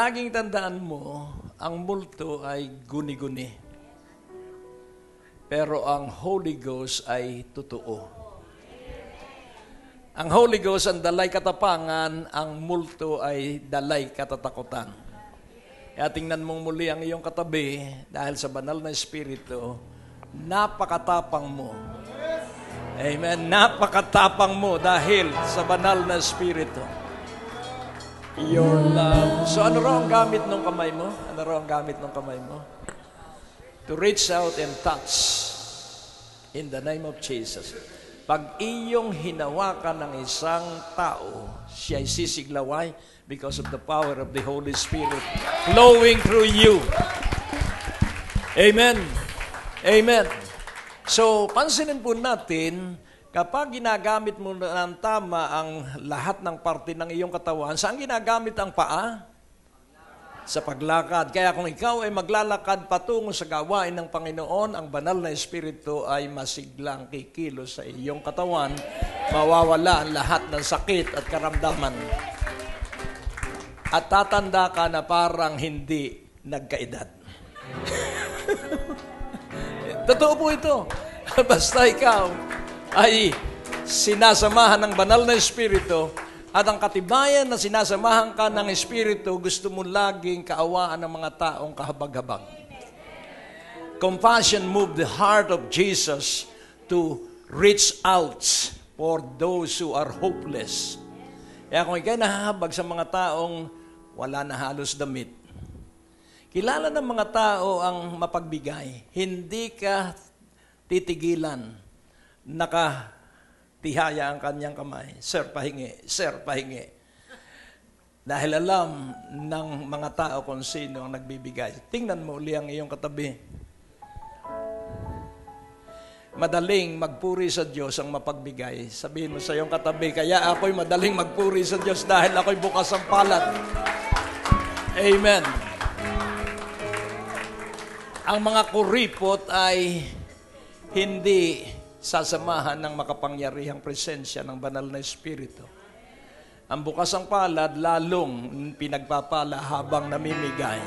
laging tandaan mo, ang multo ay guni-guni. Pero ang Holy Ghost ay totoo. Ang Holy Ghost ang dalay katapangan, ang multo ay dalay katatakutan. Kaya tingnan mong muli ang iyong katabi dahil sa banal na Espiritu, napakatapang mo. Amen. Napakatapang mo dahil sa banal na Espiritu. Your love. So ano raw ang gamit ng kamay mo? Ano raw ang gamit ng kamay mo? To reach out and touch in the name of Jesus. Pag iyong hinawakan ng isang tao, siya ay sisiglaway because of the power of the Holy Spirit flowing through you. Amen. Amen. So, pansinin po natin, Kapag ginagamit mo ng tama ang lahat ng parte ng iyong katawan, saan ginagamit ang paa? Sa paglakad. Kaya kung ikaw ay maglalakad patungo sa gawain ng Panginoon, ang banal na Espiritu ay masiglang kikilos sa iyong katawan. Mawawala ang lahat ng sakit at karamdaman. At tatanda ka na parang hindi nagkaedad. Totoo po ito. Basta ikaw, ay sinasamahan ng banal na Espiritu at ang katibayan na sinasamahan ka ng Espiritu, gusto mo laging kaawaan ng mga taong kahabag-habag. Compassion moved the heart of Jesus to reach out for those who are hopeless. E Kaya kung ikay nahahabag sa mga taong wala na halos damit, kilala ng mga tao ang mapagbigay. Hindi ka titigilan nakatihaya ang kanyang kamay. Sir, pahingi. Sir, pahingi. Dahil alam ng mga tao kung sino ang nagbibigay. Tingnan mo uli ang iyong katabi. Madaling magpuri sa Diyos ang mapagbigay. Sabihin mo sa iyong katabi, kaya ako'y madaling magpuri sa Diyos dahil ako'y bukas ang palad. Amen. Ang mga kuripot ay hindi sasamahan ng makapangyarihang presensya ng banal na Espiritu. Ang bukas ang palad, lalong pinagpapala habang namimigay.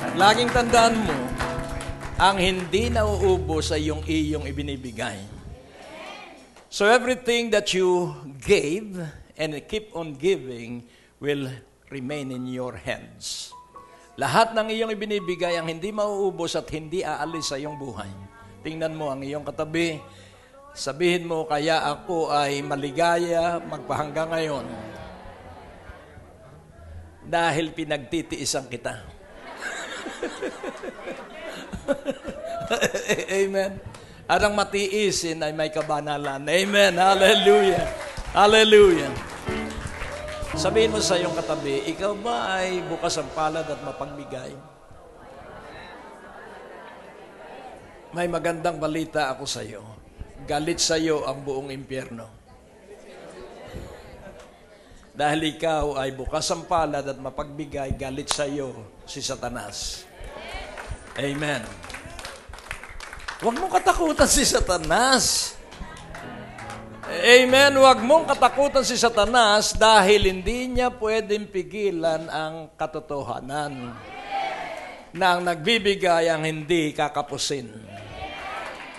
At laging tandaan mo, ang hindi nauubos ay yung iyong ibinibigay. So everything that you gave and keep on giving will remain in your hands. Lahat ng iyong ibinibigay ang hindi mauubos at hindi aalis sa iyong buhay. Tingnan mo ang iyong katabi. Sabihin mo, kaya ako ay maligaya magpahangga ngayon dahil pinagtitiisan kita. Amen. At ang matiisin ay may kabanalan. Amen. Hallelujah. Hallelujah. Sabihin mo sa iyong katabi, ikaw ba ay bukas ang palad at mapagbigay? May magandang balita ako sa iyo. Galit sa iyo ang buong impyerno. Dahil ikaw ay bukas ang palad at mapagbigay, galit sa iyo si Satanas. Amen. Huwag mong katakutan si Satanas. Amen. Huwag mong katakutan si Satanas dahil hindi niya pwedeng pigilan ang katotohanan na ang nagbibigay ang hindi kakapusin.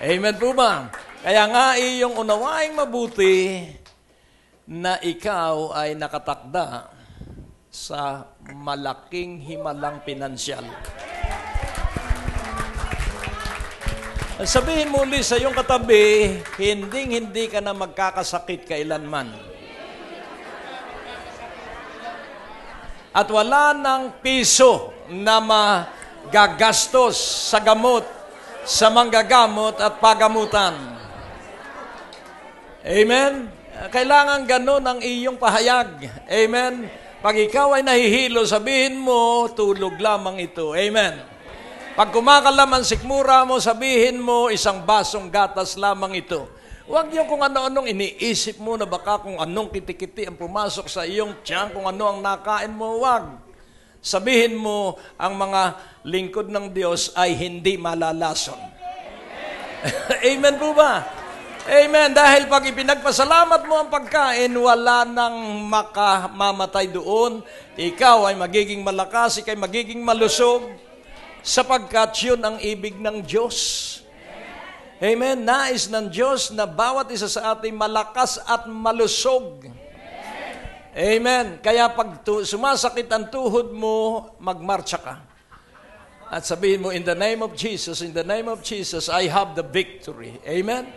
Amen po ba? Kaya nga iyong eh, unawaing mabuti na ikaw ay nakatakda sa malaking himalang pinansyal. Sabihin mo ulit sa iyong katabi, hinding-hindi ka na magkakasakit kailanman. At wala ng piso na magagastos sa gamot sa manggagamot at pagamutan. Amen? Kailangan ganun ang iyong pahayag. Amen? Pag ikaw ay nahihilo, sabihin mo, tulog lamang ito. Amen? Pag kumakalam ang sikmura mo, sabihin mo, isang basong gatas lamang ito. Huwag yung kung ano-anong iniisip mo na baka kung anong kitikiti ang pumasok sa iyong tiyan, kung ano ang nakain mo, huwag. Sabihin mo, ang mga lingkod ng Diyos ay hindi malalason. Amen, Amen po ba? Amen. Dahil pag ipinagpasalamat mo ang pagkain, wala nang makamamatay doon. Ikaw ay magiging malakas, ikaw ay magiging malusog, sapagkat yun ang ibig ng Diyos. Amen. Nais ng Diyos na bawat isa sa atin malakas at malusog. Amen. Kaya pag tu- sumasakit ang tuhod mo, magmarcha ka. At sabihin mo, in the name of Jesus, in the name of Jesus, I have the victory. Amen?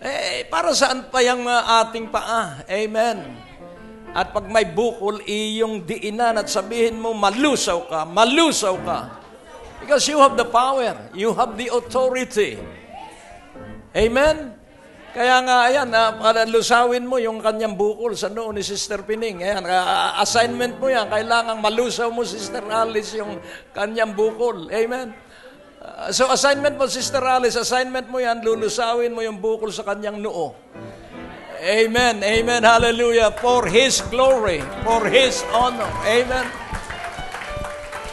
Eh, para saan pa yung uh, ating paa? Amen. At pag may bukol, iyong diinan at sabihin mo, malusaw ka, malusaw ka. Because you have the power. You have the authority. Amen? Kaya nga, ayan, uh, para lusawin mo yung kanyang bukol sa noon ni Sister Pining. Ayan, uh, assignment mo yan. Kailangan malusaw mo, Sister Alice, yung kanyang bukol. Amen? Uh, so, assignment mo, Sister Alice, assignment mo yan, lulusawin mo yung bukol sa kanyang noo. Amen, amen, hallelujah. For His glory, for His honor. Amen.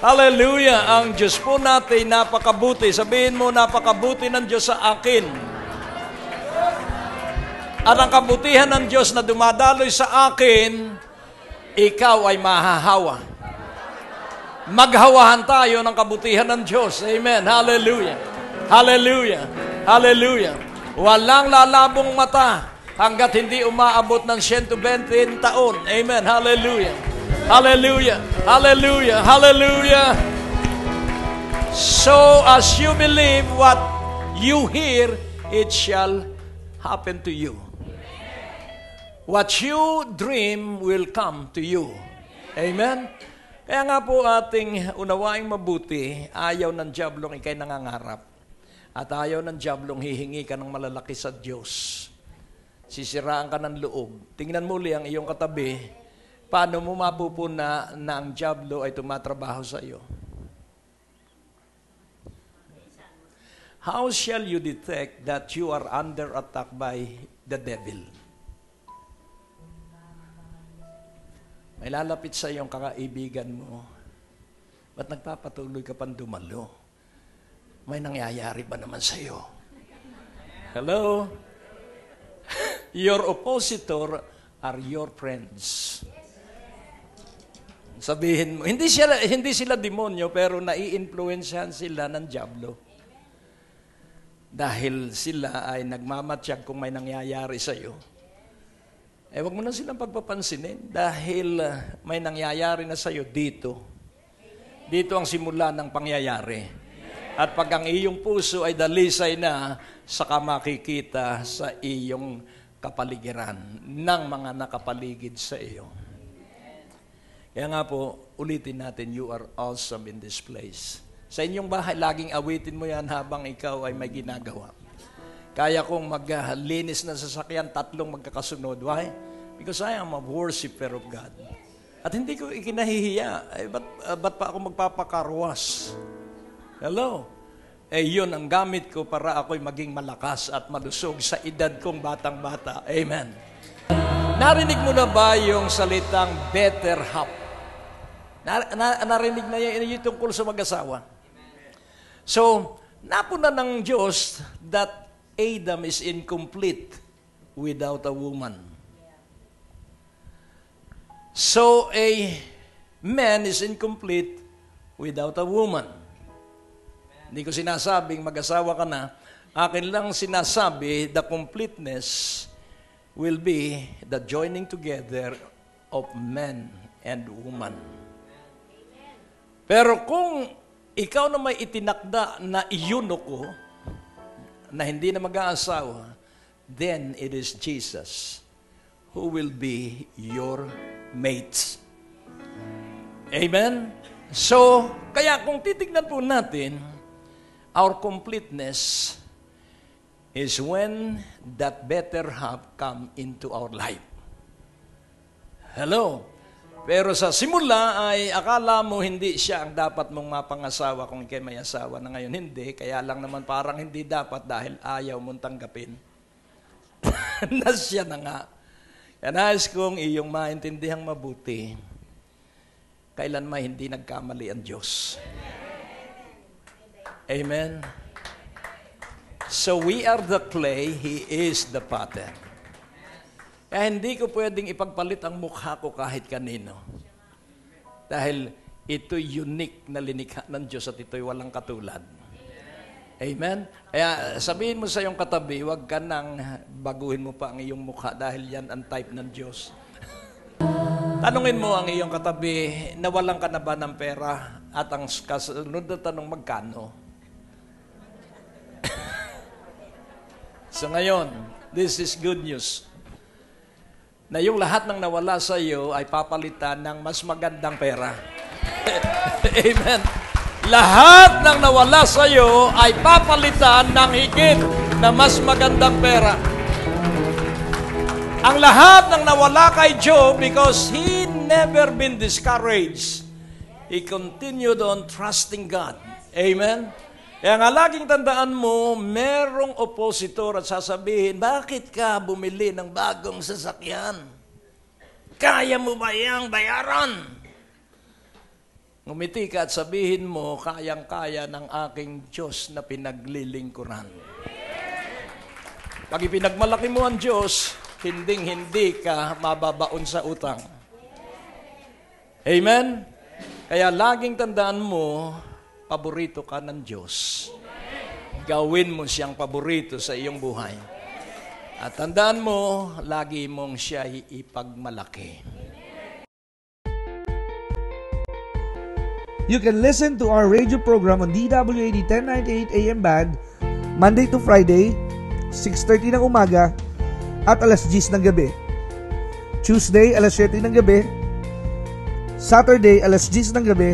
Hallelujah. Ang Diyos po natin, napakabuti. Sabihin mo, napakabuti ng Diyos sa akin at ang kabutihan ng Diyos na dumadaloy sa akin, ikaw ay mahahawa. Maghawahan tayo ng kabutihan ng Diyos. Amen. Hallelujah. Hallelujah. Hallelujah. Walang lalabong mata hanggat hindi umaabot ng 120 taon. Amen. Hallelujah. Hallelujah. Hallelujah. Hallelujah. So as you believe what you hear, it shall happen to you. What you dream will come to you. Amen? Kaya nga po ating unawaing mabuti, ayaw ng diablong ikay nangangarap. At ayaw ng diablong hihingi ka ng malalaki sa Diyos. Sisiraan ka ng loob. Tingnan muli ang iyong katabi, paano mo mapupuna na ang diablo ay tumatrabaho sa iyo. How shall you detect that you are under attack by the devil? May lalapit sa iyong kakaibigan mo. Ba't nagpapatuloy ka pang dumalo? May nangyayari ba naman sa iyo? Hello? Your oppositor are your friends. Sabihin mo, hindi sila, hindi sila demonyo pero nai naiimpluwensyahan sila ng Diablo. Dahil sila ay nagmamatsyag kung may nangyayari sa iyo eh wag mo na silang pagpapansinin dahil uh, may nangyayari na sa'yo dito. Dito ang simula ng pangyayari. At pag ang iyong puso ay dalisay na, saka makikita sa iyong kapaligiran ng mga nakapaligid sa iyo. Kaya nga po, ulitin natin, you are awesome in this place. Sa inyong bahay, laging awitin mo yan habang ikaw ay may ginagawa. Kaya kong maglinis na sasakyan, tatlong magkakasunod. Why? Because I am a worshiper of God. At hindi ko ikinahihiya. Eh, ba't, uh, ba't pa ako magpapakarwas? Hello? Eh, yun ang gamit ko para ako'y maging malakas at malusog sa edad kong batang-bata. Amen. Narinig mo na ba yung salitang better half? Na, na, narinig na yan yung tungkol sa mag-asawa. So, napuna ng Diyos that Adam is incomplete without a woman. So a man is incomplete without a woman. Hindi ko sinasabing mag-asawa ka na. Akin lang sinasabi, the completeness will be the joining together of man and woman. Pero kung ikaw na may itinakda na iyuno ko, na hindi na mag-aasawa, then it is Jesus who will be your mates. Amen? So, kaya kung titignan po natin, our completeness is when that better half come into our life. Hello? Pero sa simula ay akala mo hindi siya ang dapat mong mapangasawa kung ikay may asawa na ngayon hindi. Kaya lang naman parang hindi dapat dahil ayaw mong tanggapin na siya na nga And nais kong iyong maintindihang mabuti, kailan may hindi nagkamali ang Diyos. Amen? So we are the clay, He is the potter. Kaya hindi ko pwedeng ipagpalit ang mukha ko kahit kanino. Dahil ito'y unique na linikha ng Diyos at ito'y walang katulad. Amen? Kaya eh, sabihin mo sa iyong katabi, huwag ka nang baguhin mo pa ang iyong mukha dahil yan ang type ng Diyos. Tanungin mo ang iyong katabi, nawalan ka na ba ng pera? At ang kasunod na tanong, magkano? so ngayon, this is good news. Na yung lahat ng nawala sa iyo ay papalitan ng mas magandang pera. Amen lahat ng nawala sa iyo ay papalitan ng higit na mas magandang pera. Ang lahat ng nawala kay Job because he never been discouraged. He continued on trusting God. Amen? Kaya nga laging tandaan mo, merong opositor at sasabihin, bakit ka bumili ng bagong sasakyan? Kaya mo ba iyang bayaran? Ngumiti ka at sabihin mo, kayang-kaya ng aking Diyos na pinaglilingkuran. Pag ipinagmalaki mo ang Diyos, hinding-hindi ka mababaon sa utang. Amen? Kaya laging tandaan mo, paborito ka ng Diyos. Gawin mo siyang paborito sa iyong buhay. At tandaan mo, lagi mong siya ipagmalaki. You can listen to our radio program on DWAD 1098 AM band Monday to Friday, 6.30 ng umaga at alas 10 ng gabi. Tuesday, alas 7 ng gabi. Saturday, alas 10 ng gabi.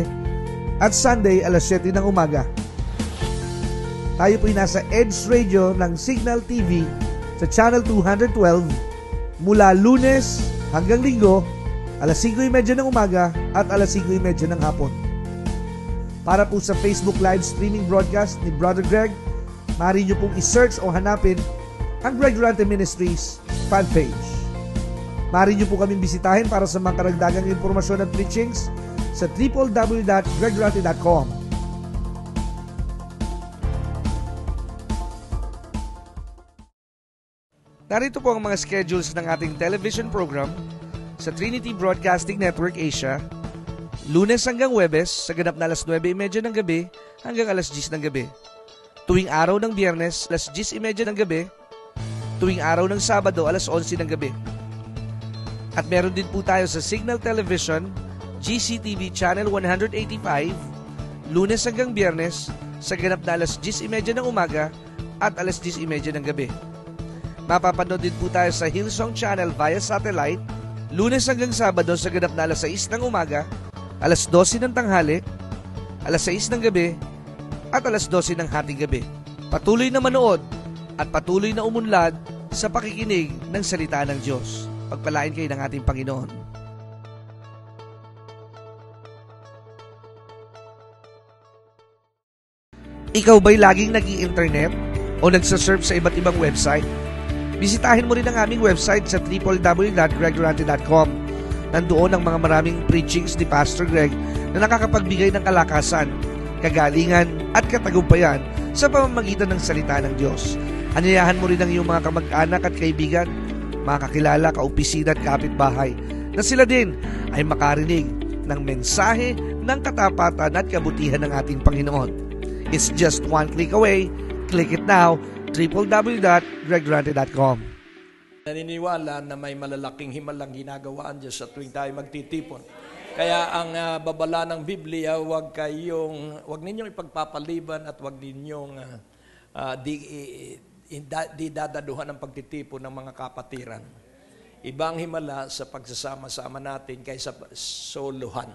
At Sunday, alas 7 ng umaga. Tayo po'y nasa Edge Radio ng Signal TV sa Channel 212 mula lunes hanggang linggo, alas 5.30 ng umaga at alas 5.30 ng hapon para po sa Facebook live streaming broadcast ni Brother Greg. Maaari nyo pong isearch o hanapin ang Greg Durante Ministries fan page. Maaari nyo po kaming bisitahin para sa mga karagdagang impormasyon at preachings sa www.gregdurante.com. Narito po ang mga schedules ng ating television program sa Trinity Broadcasting Network Asia Lunes hanggang Webes sa ganap na alas 9.30 ng gabi hanggang alas 10 ng gabi. Tuwing araw ng Biyernes, alas 10.30 ng gabi. Tuwing araw ng Sabado, alas 11 ng gabi. At meron din po tayo sa Signal Television, GCTV Channel 185, Lunes hanggang Biyernes sa ganap na alas 10.30 ng umaga at alas 10.30 ng gabi. Mapapanood din po tayo sa Hillsong Channel via satellite, Lunes hanggang Sabado sa ganap na alas 6 ng umaga alas 12 ng tanghali, alas 6 ng gabi, at alas 12 ng hating gabi. Patuloy na manood at patuloy na umunlad sa pakikinig ng salita ng Diyos. Pagpalain kayo ng ating Panginoon. Ikaw ba'y laging nag internet o nagsaserve sa iba't ibang website? Bisitahin mo rin ang aming website sa www.gregorante.com Nandoon ang mga maraming preachings ni Pastor Greg na nakakapagbigay ng kalakasan, kagalingan at katagumpayan sa pamamagitan ng salita ng Diyos. Aniyahan mo rin ang iyong mga kamag-anak at kaibigan, mga kakilala, kaopisina at kapitbahay na sila din ay makarinig ng mensahe ng katapatan at kabutihan ng ating Panginoon. It's just one click away. Click it now, www.gregrante.com. Naniniwala na may malalaking himalang ginagawa ang Diyos sa tuwing tayo magtitipon. Kaya ang uh, babala ng Biblia, huwag kayong, huwag ninyong ipagpapaliban at huwag ninyong uh, di, inda, di dadaduhan ng pagtitipon ng mga kapatiran. Ibang himala sa pagsasama-sama natin kaysa soluhan.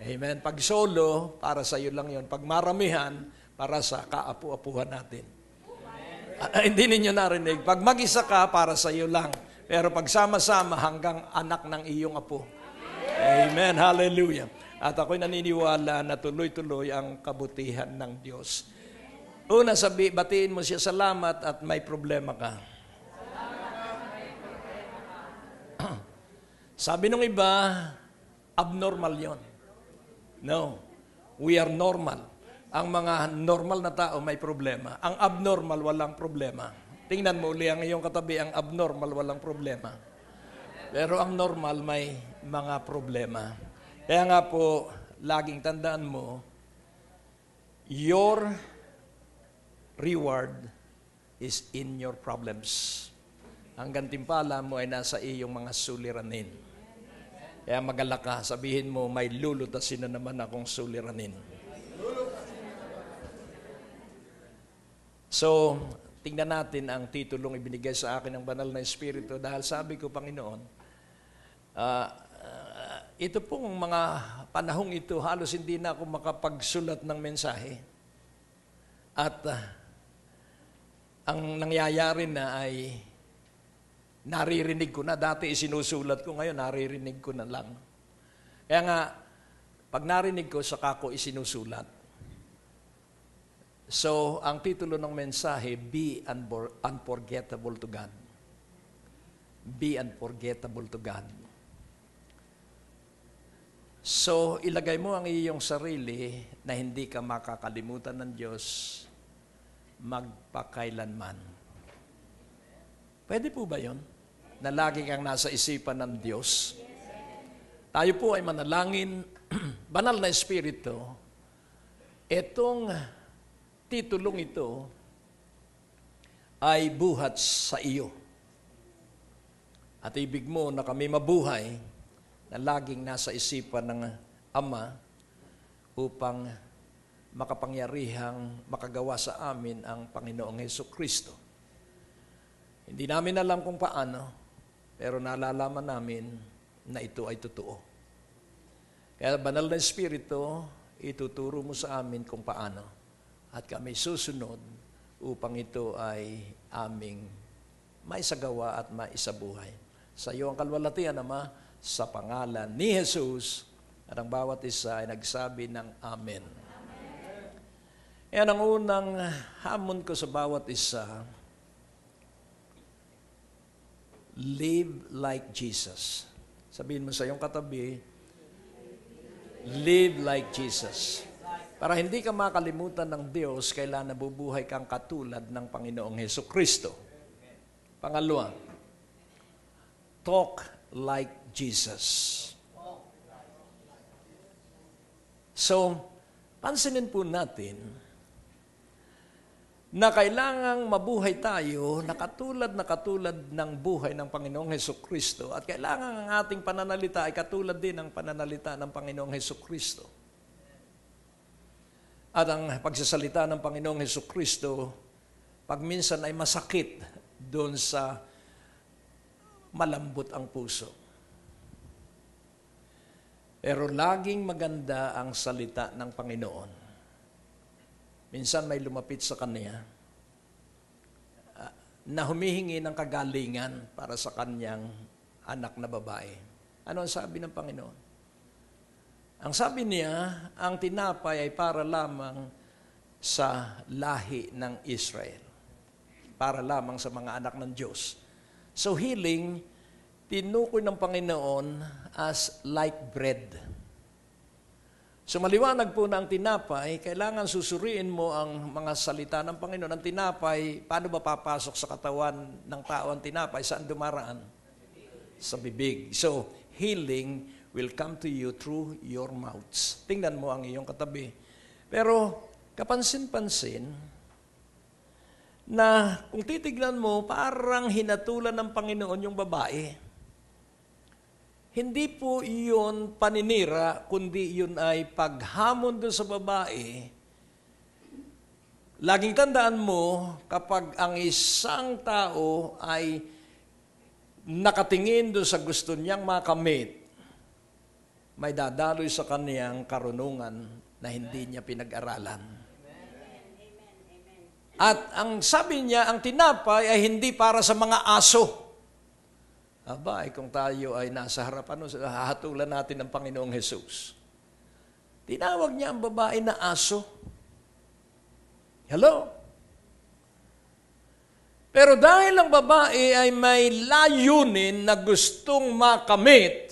Amen. Pag solo, para sa iyo lang yon. Pag maramihan, para sa kaapu-apuhan natin. Uh, hindi ninyo narinig. Pag mag-isa ka, para sa iyo lang. Pero pagsama sama hanggang anak ng iyong apo. Amen. Hallelujah. At ako'y naniniwala na tuloy-tuloy ang kabutihan ng Diyos. Una, sabi, batiin mo siya, salamat at may problema ka. sabi ng iba, abnormal yon. No, we are normal. Ang mga normal na tao may problema. Ang abnormal walang problema. Tingnan mo uli ang iyong katabi, ang abnormal walang problema. Pero ang normal may mga problema. Kaya nga po, laging tandaan mo, your reward is in your problems. Ang gantimpala mo ay nasa iyong mga suliranin. Kaya magalak ka, sabihin mo, may lulutasin na naman akong suliranin. So, tingnan natin ang titulong ibinigay sa akin ng Banal na Espiritu dahil sabi ko, Panginoon, uh, uh, ito pong mga panahong ito, halos hindi na ako makapagsulat ng mensahe. At uh, ang nangyayari na ay naririnig ko na. Dati isinusulat ko, ngayon naririnig ko na lang. Kaya nga, pag narinig ko, saka ko isinusulat. So, ang titulo ng mensahe, Be Unforgettable to God. Be Unforgettable to God. So, ilagay mo ang iyong sarili na hindi ka makakalimutan ng Diyos magpakailanman. Pwede po ba yon? Na lagi kang nasa isipan ng Diyos? Tayo po ay manalangin, banal na Espiritu, itong titulong ito ay buhat sa iyo. At ibig mo na kami mabuhay na laging nasa isipan ng Ama upang makapangyarihang makagawa sa amin ang Panginoong Heso Kristo. Hindi namin alam kung paano, pero nalalaman namin na ito ay totoo. Kaya banal na Espiritu, ituturo mo sa amin kung paano at kami susunod upang ito ay aming maisagawa at maisabuhay. Sa iyo ang kalwalatian, Ama, sa pangalan ni Jesus, at ang bawat isa ay nagsabi ng Amen. Amen. Yan ang unang hamon ko sa bawat isa. Live like Jesus. Sabihin mo sa iyong katabi, Live like Jesus. Para hindi ka makalimutan ng Diyos, kailan nabubuhay kang katulad ng Panginoong Heso Kristo. Pangalawa, talk like Jesus. So, pansinin po natin na kailangang mabuhay tayo na katulad na katulad ng buhay ng Panginoong Heso Kristo at kailangan ang ating pananalita ay katulad din ng pananalita ng Panginoong Heso Kristo. At ang pagsasalita ng Panginoong Heso Kristo, pag ay masakit doon sa malambot ang puso. Pero laging maganda ang salita ng Panginoon. Minsan may lumapit sa Kanya ah, na humihingi ng kagalingan para sa Kanyang anak na babae. Ano ang sabi ng Panginoon? Ang sabi niya, ang tinapay ay para lamang sa lahi ng Israel. Para lamang sa mga anak ng Diyos. So healing, tinukoy ng Panginoon as like bread. So maliwanag po na ang tinapay, kailangan susuriin mo ang mga salita ng Panginoon. Ang tinapay, paano ba papasok sa katawan ng tao ang tinapay? Saan dumaraan? Sa bibig. So, healing will come to you through your mouths. Tingnan mo ang iyong katabi. Pero kapansin-pansin na kung titignan mo, parang hinatulan ng Panginoon yung babae. Hindi po iyon paninira, kundi iyon ay paghamon doon sa babae. Laging tandaan mo, kapag ang isang tao ay nakatingin doon sa gusto niyang makamit, may dadaloy sa kanya ang karunungan na hindi niya pinag-aralan. At ang sabi niya, ang tinapay ay hindi para sa mga aso. Aba, eh, kung tayo ay nasa harapan, hahatulan natin ng Panginoong Jesus. Tinawag niya ang babae na aso. Hello? Pero dahil ang babae ay may layunin na gustong makamit,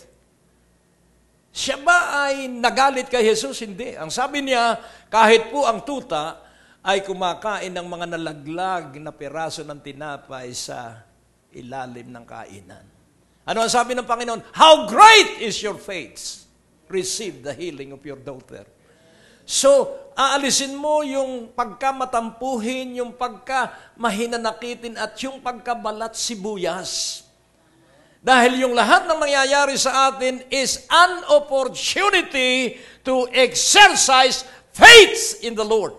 siya ba ay nagalit kay Jesus? Hindi. Ang sabi niya, kahit po ang tuta ay kumakain ng mga nalaglag na piraso ng tinapay sa ilalim ng kainan. Ano ang sabi ng Panginoon? How great is your faith! Receive the healing of your daughter. So, aalisin mo yung pagkamatampuhin, yung pagkamahina nakitin, at yung pagkabalat sibuyas. Dahil yung lahat ng mangyayari sa atin is an opportunity to exercise faith in the Lord.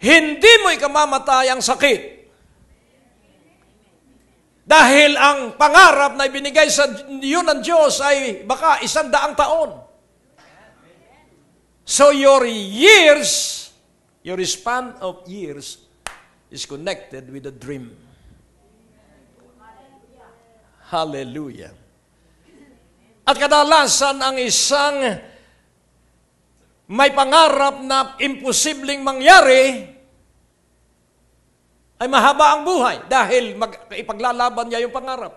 Hindi mo ikamamatay ang sakit. Dahil ang pangarap na ibinigay sa yun ng Diyos ay baka isang daang taon. So your years, your span of years is connected with a dream. Hallelujah. At kadalasan ang isang may pangarap na imposibleng mangyari ay mahaba ang buhay dahil mag, ipaglalaban niya yung pangarap.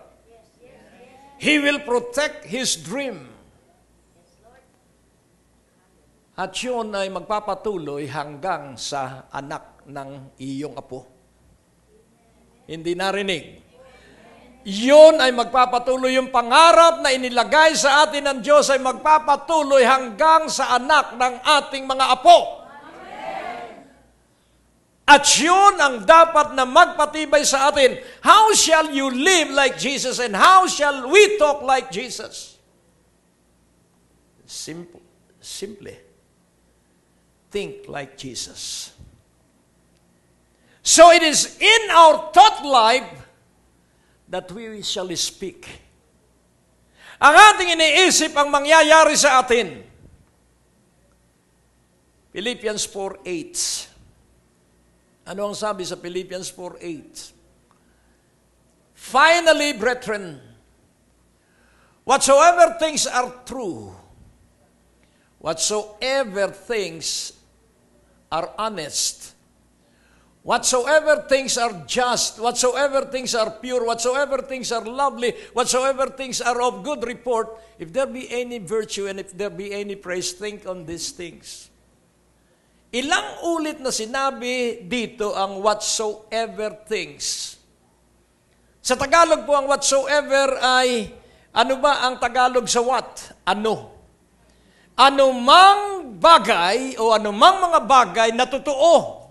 He will protect his dream. At yun ay magpapatuloy hanggang sa anak ng iyong apo. Hindi narinig iyon ay magpapatuloy yung pangarap na inilagay sa atin ng Diyos ay magpapatuloy hanggang sa anak ng ating mga apo. Amen. At yun ang dapat na magpatibay sa atin. How shall you live like Jesus and how shall we talk like Jesus? Simple. simply, Think like Jesus. So it is in our thought life that we shall speak. Ang ating iniisip ang mangyayari sa atin. Philippians 4.8 Ano ang sabi sa Philippians 4.8? Finally, brethren, whatsoever things are true, whatsoever things are honest, Whatsoever things are just, whatsoever things are pure, whatsoever things are lovely, whatsoever things are of good report, if there be any virtue and if there be any praise, think on these things. Ilang ulit na sinabi dito ang whatsoever things. Sa Tagalog po ang whatsoever ay ano ba ang Tagalog sa what? Ano? Anumang bagay o anumang mga bagay na totoo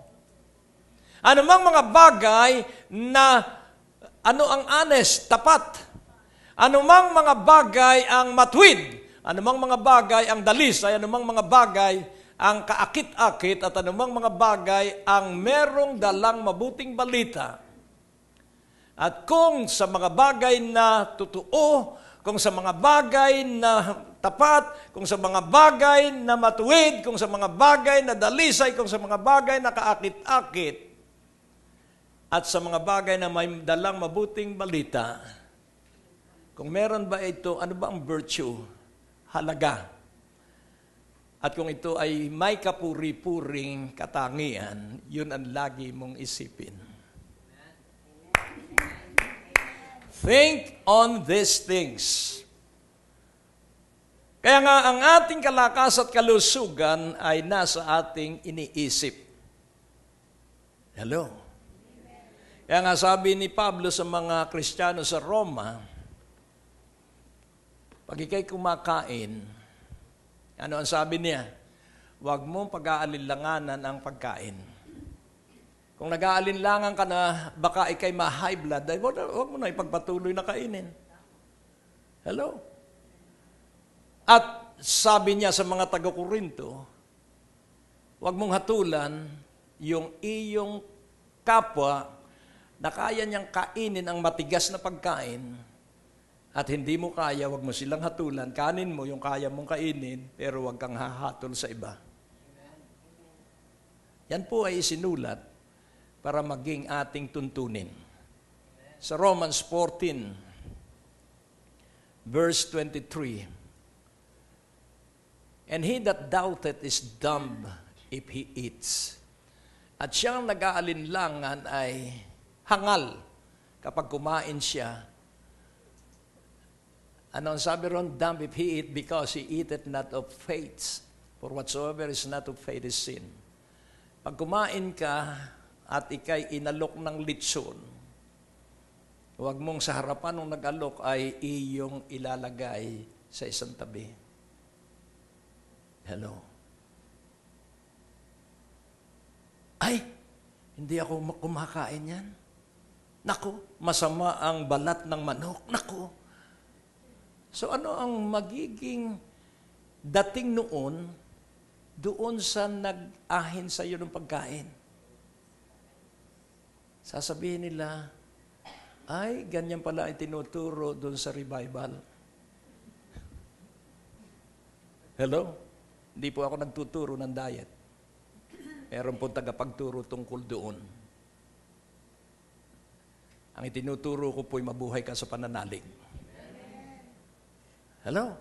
Anumang mga bagay na ano ang honest, tapat. Anumang mga bagay ang matwid. Anumang mga bagay ang dalisay. Anumang mga bagay ang kaakit-akit. At anumang mga bagay ang merong dalang mabuting balita. At kung sa mga bagay na totoo, kung sa mga bagay na tapat, kung sa mga bagay na matuwid, kung sa mga bagay na dalisay, kung sa mga bagay na kaakit-akit, at sa mga bagay na may dalang mabuting balita, kung meron ba ito, ano ba ang virtue? Halaga. At kung ito ay may kapuri-puring katangian, yun ang lagi mong isipin. Think on these things. Kaya nga ang ating kalakas at kalusugan ay nasa ating iniisip. Hello? Kaya nga sabi ni Pablo sa mga Kristiyano sa Roma, pag ikay kumakain, ano ang sabi niya? Huwag mong pag-aalinlanganan ang pagkain. Kung nag-aalinlangan ka na, baka ikay ma-high blood, ay huwag mo na ipagpatuloy na kainin. Hello? At sabi niya sa mga taga-Korinto, huwag mong hatulan yung iyong kapwa na kaya niyang kainin ang matigas na pagkain at hindi mo kaya, wag mo silang hatulan. Kanin mo yung kaya mong kainin, pero wag kang hahatol sa iba. Yan po ay isinulat para maging ating tuntunin. Sa Romans 14, verse 23, And he that doubted is dumb if he eats. At siyang nag-aalinlangan ay hangal. Kapag kumain siya, ano ang sabi ron? Dumb if he eat because he eateth not of faith. For whatsoever is not of faith is sin. Pag kumain ka at ikay inalok ng litson, huwag mong sa harapan ng nag-alok ay iyong ilalagay sa isang tabi. Hello? Ay, hindi ako kumakain yan. Nako, masama ang balat ng manok. Nako. So ano ang magiging dating noon doon sa nag-ahin sa iyo ng pagkain? Sasabihin nila, ay, ganyan pala ang tinuturo doon sa revival. Hello? Hindi po ako nagtuturo ng diet. Meron po tagapagturo tungkol doon. Ang itinuturo ko po ay mabuhay ka sa pananalig. Hello?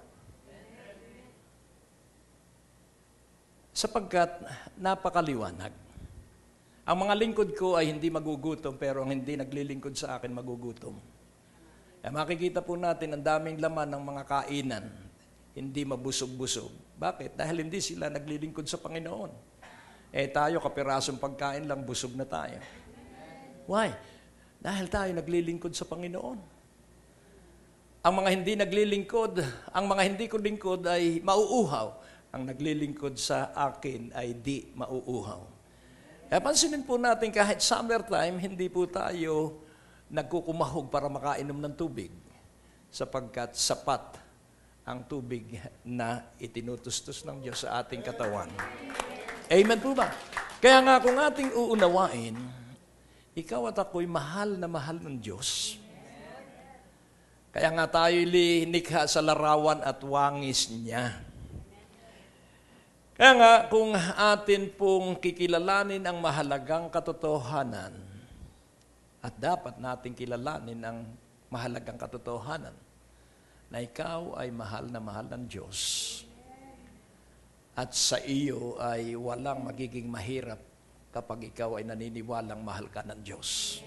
Sapagkat napakaliwanag. Ang mga lingkod ko ay hindi magugutom, pero ang hindi naglilingkod sa akin magugutom. Kaya makikita po natin ang daming laman ng mga kainan, hindi mabusog-busog. Bakit? Dahil hindi sila naglilingkod sa Panginoon. Eh tayo, kapirasong pagkain lang, busog na tayo. Why? Dahil tayo naglilingkod sa Panginoon. Ang mga hindi naglilingkod, ang mga hindi ko lingkod ay mauuhaw. Ang naglilingkod sa akin ay di mauuhaw. Kaya pansinin po natin kahit summertime, hindi po tayo nagkukumahog para makainom ng tubig sapagkat sapat ang tubig na itinutustos ng Diyos sa ating katawan. Amen po ba? Kaya nga kung ating uunawain, ikaw at ako'y mahal na mahal ng Diyos. Kaya nga tayo linikha sa larawan at wangis niya. Kaya nga, kung atin pong kikilalanin ang mahalagang katotohanan, at dapat nating kilalanin ang mahalagang katotohanan, na ikaw ay mahal na mahal ng Diyos. At sa iyo ay walang magiging mahirap kapag ikaw ay naniniwalang mahal ka ng Diyos.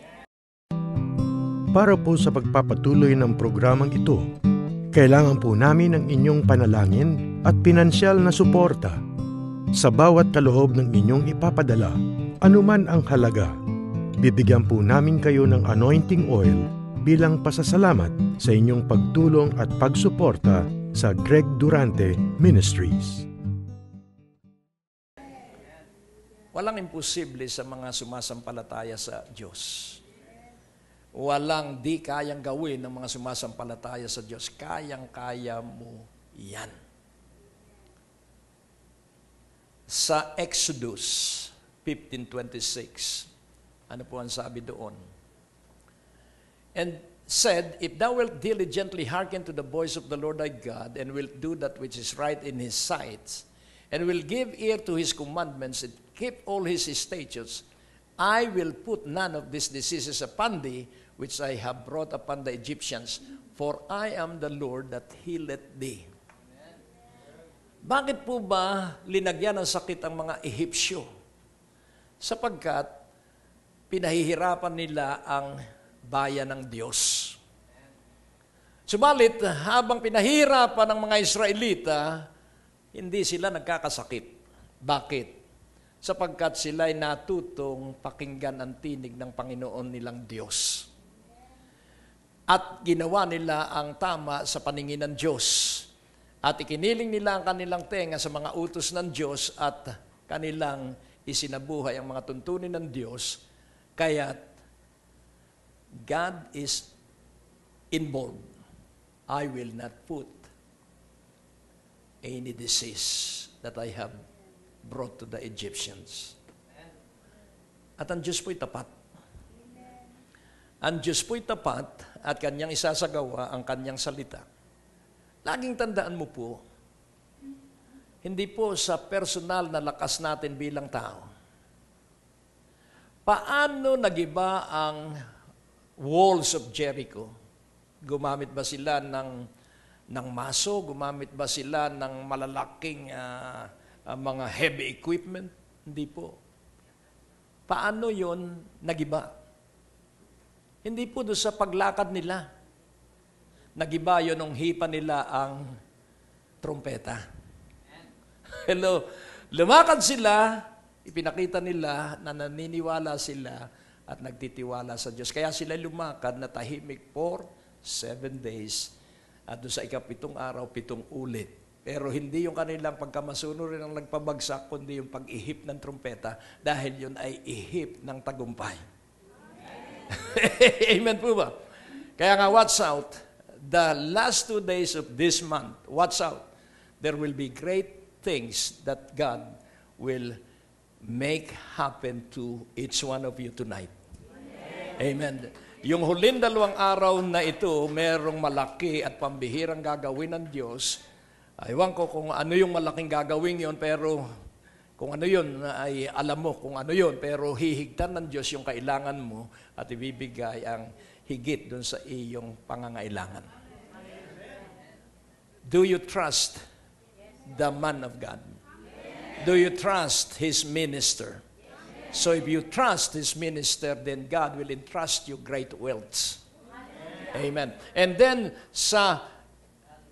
Para po sa pagpapatuloy ng programang ito, kailangan po namin ang inyong panalangin at pinansyal na suporta sa bawat kaloob ng inyong ipapadala, anuman ang halaga. Bibigyan po namin kayo ng anointing oil bilang pasasalamat sa inyong pagtulong at pagsuporta sa Greg Durante Ministries. Walang imposible sa mga sumasampalataya sa Diyos. Walang di kayang gawin ng mga sumasampalataya sa Diyos. Kayang-kaya mo yan. Sa Exodus 15.26, ano po ang sabi doon? And said, If thou wilt diligently hearken to the voice of the Lord thy God, and wilt do that which is right in his sight, and will give ear to his commandments keep all his statutes, I will put none of these diseases upon thee, which I have brought upon the Egyptians, for I am the Lord that healeth thee. Bakit po ba linagyan ng sakit ang mga Ehipsyo? Sapagkat pinahihirapan nila ang bayan ng Diyos. Subalit, habang pinahirapan ng mga Israelita, hindi sila nagkakasakit. Bakit? sapagkat sila'y natutong pakinggan ang tinig ng Panginoon nilang Diyos. At ginawa nila ang tama sa paningin ng Diyos. At ikiniling nila ang kanilang tenga sa mga utos ng Diyos at kanilang isinabuhay ang mga tuntunin ng Diyos. Kaya God is involved. I will not put any disease that I have brought to the Egyptians. At ang Diyos po'y tapat. Ang Diyos po'y tapat at kanyang isasagawa ang kanyang salita. Laging tandaan mo po, hindi po sa personal na lakas natin bilang tao. Paano nagiba ang walls of Jericho? Gumamit ba sila ng, ng maso? Gumamit ba sila ng malalaking uh, uh, mga heavy equipment. Hindi po. Paano yon nagiba? Hindi po doon sa paglakad nila. Nagiba yon nung hipa nila ang trompeta. Hello. Lumakad sila, ipinakita nila na naniniwala sila at nagtitiwala sa Diyos. Kaya sila lumakad na tahimik for seven days. At doon sa ikapitong araw, pitong ulit pero hindi yung kanilang pagkamasunurin ang nagpabagsak, kundi yung pag-ihip ng trumpeta dahil yun ay ihip ng tagumpay. Amen po ba? Kaya nga, watch out. The last two days of this month, watch out. There will be great things that God will make happen to each one of you tonight. Amen. Amen. Yung huling dalawang araw na ito, merong malaki at pambihirang gagawin ng Diyos Aywan ah, ko kung ano yung malaking gagawin yon pero kung ano yon ay alam mo kung ano yon pero hihigtan ng Diyos yung kailangan mo at ibibigay ang higit doon sa iyong pangangailangan. Do you trust the man of God? Do you trust his minister? So if you trust his minister, then God will entrust you great wealth. Amen. And then sa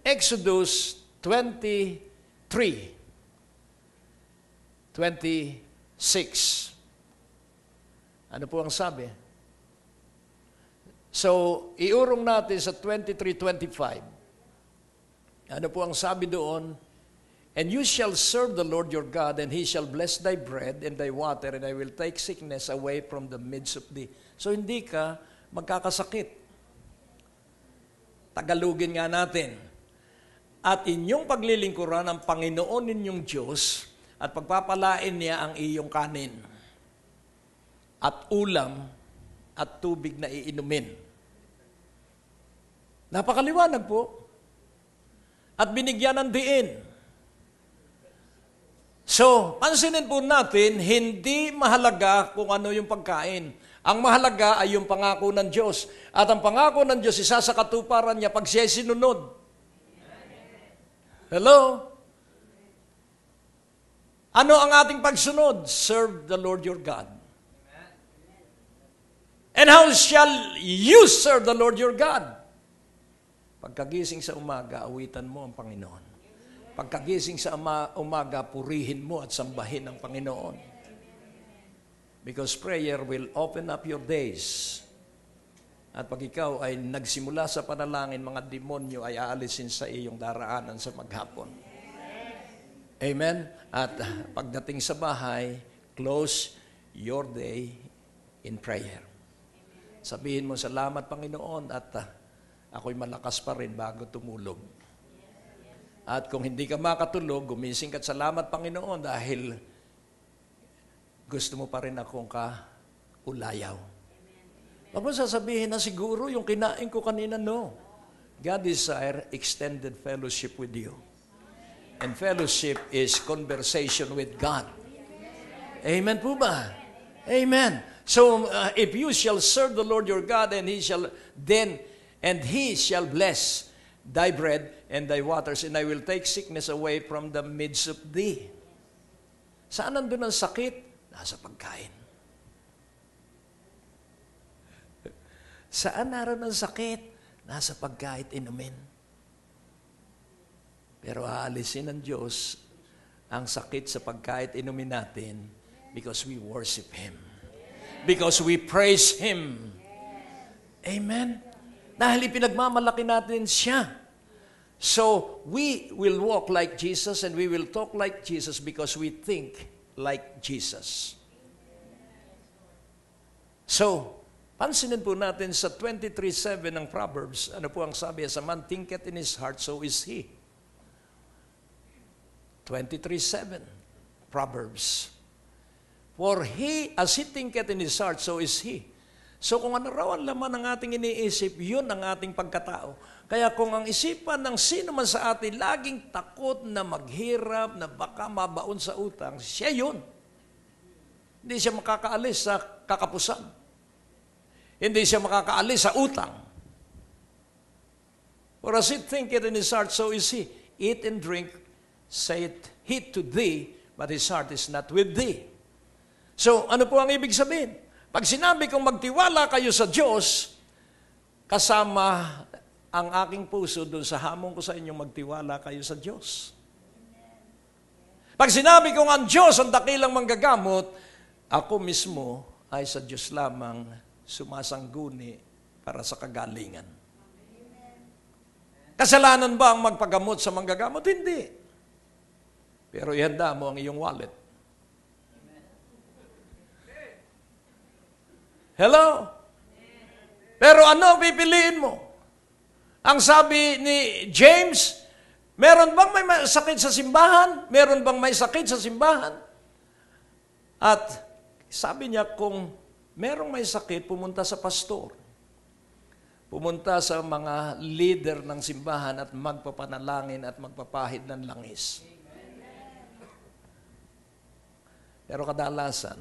Exodus 23, 26. Ano po ang sabi? So, iurong natin sa 23.25. Ano po ang sabi doon? And you shall serve the Lord your God, and He shall bless thy bread and thy water, and I will take sickness away from the midst of thee. So, hindi ka magkakasakit. Tagalugin nga natin at inyong paglilingkuran ng Panginoon ninyong Diyos at pagpapalain niya ang iyong kanin at ulam at tubig na iinumin. Napakaliwanag po. At binigyan ng diin. So, pansinin po natin, hindi mahalaga kung ano yung pagkain. Ang mahalaga ay yung pangako ng Diyos. At ang pangako ng Diyos, isa sa katuparan niya pag siya sinunod. Hello? Ano ang ating pagsunod? Serve the Lord your God. And how shall you serve the Lord your God? Pagkagising sa umaga, awitan mo ang Panginoon. Pagkagising sa umaga, purihin mo at sambahin ang Panginoon. Because prayer will open up your days at pag ikaw ay nagsimula sa panalangin, mga demonyo ay aalisin sa iyong daraanan sa maghapon. Amen? At ah, pagdating sa bahay, close your day in prayer. Sabihin mo, salamat Panginoon at uh, ako'y malakas pa rin bago tumulog. At kung hindi ka makatulog, gumising ka at salamat Panginoon dahil gusto mo pa rin akong kaulayaw. Huwag mo sasabihin na siguro yung kinain ko kanina, no. God desire extended fellowship with you. And fellowship is conversation with God. Amen po ba? Amen. So, uh, if you shall serve the Lord your God, and He shall then, and He shall bless thy bread and thy waters, and I will take sickness away from the midst of thee. Saan nandun ang sakit? Nasa pagkain. Saan naroon ang sakit? Nasa pagkait inumin. Pero haalisin ng Diyos ang sakit sa pagkait inumin natin because we worship Him. Because we praise Him. Amen? Dahil ipinagmamalaki natin siya. So, we will walk like Jesus and we will talk like Jesus because we think like Jesus. So, Pansinin po natin sa 23.7 ng Proverbs, ano po ang sabi, As a man thinketh in his heart, so is he. 23.7, Proverbs. For he, as he thinketh in his heart, so is he. So kung ano raw ang laman ng ating iniisip, yun ang ating pagkatao. Kaya kung ang isipan ng sino man sa atin laging takot na maghirap, na baka mabaon sa utang, siya yun. Hindi siya makakaalis sa kakapusan. Hindi siya makakaalis sa utang. For as he it in his heart, so is he. Eat and drink, say it, he to thee, but his heart is not with thee. So, ano po ang ibig sabihin? Pag sinabi kong magtiwala kayo sa Diyos, kasama ang aking puso doon sa hamon ko sa inyo, magtiwala kayo sa Diyos. Pag sinabi kong ang Diyos ang dakilang manggagamot, ako mismo ay sa Diyos lamang sumasangguni para sa kagalingan. Kasalanan ba ang magpagamot sa manggagamot? Hindi. Pero ihanda mo ang iyong wallet. Hello? Pero ano pipiliin mo? Ang sabi ni James, meron bang may sakit sa simbahan? Meron bang may sakit sa simbahan? At sabi niya, kung Merong may sakit, pumunta sa pastor. Pumunta sa mga leader ng simbahan at magpapanalangin at magpapahid ng langis. Pero kadalasan,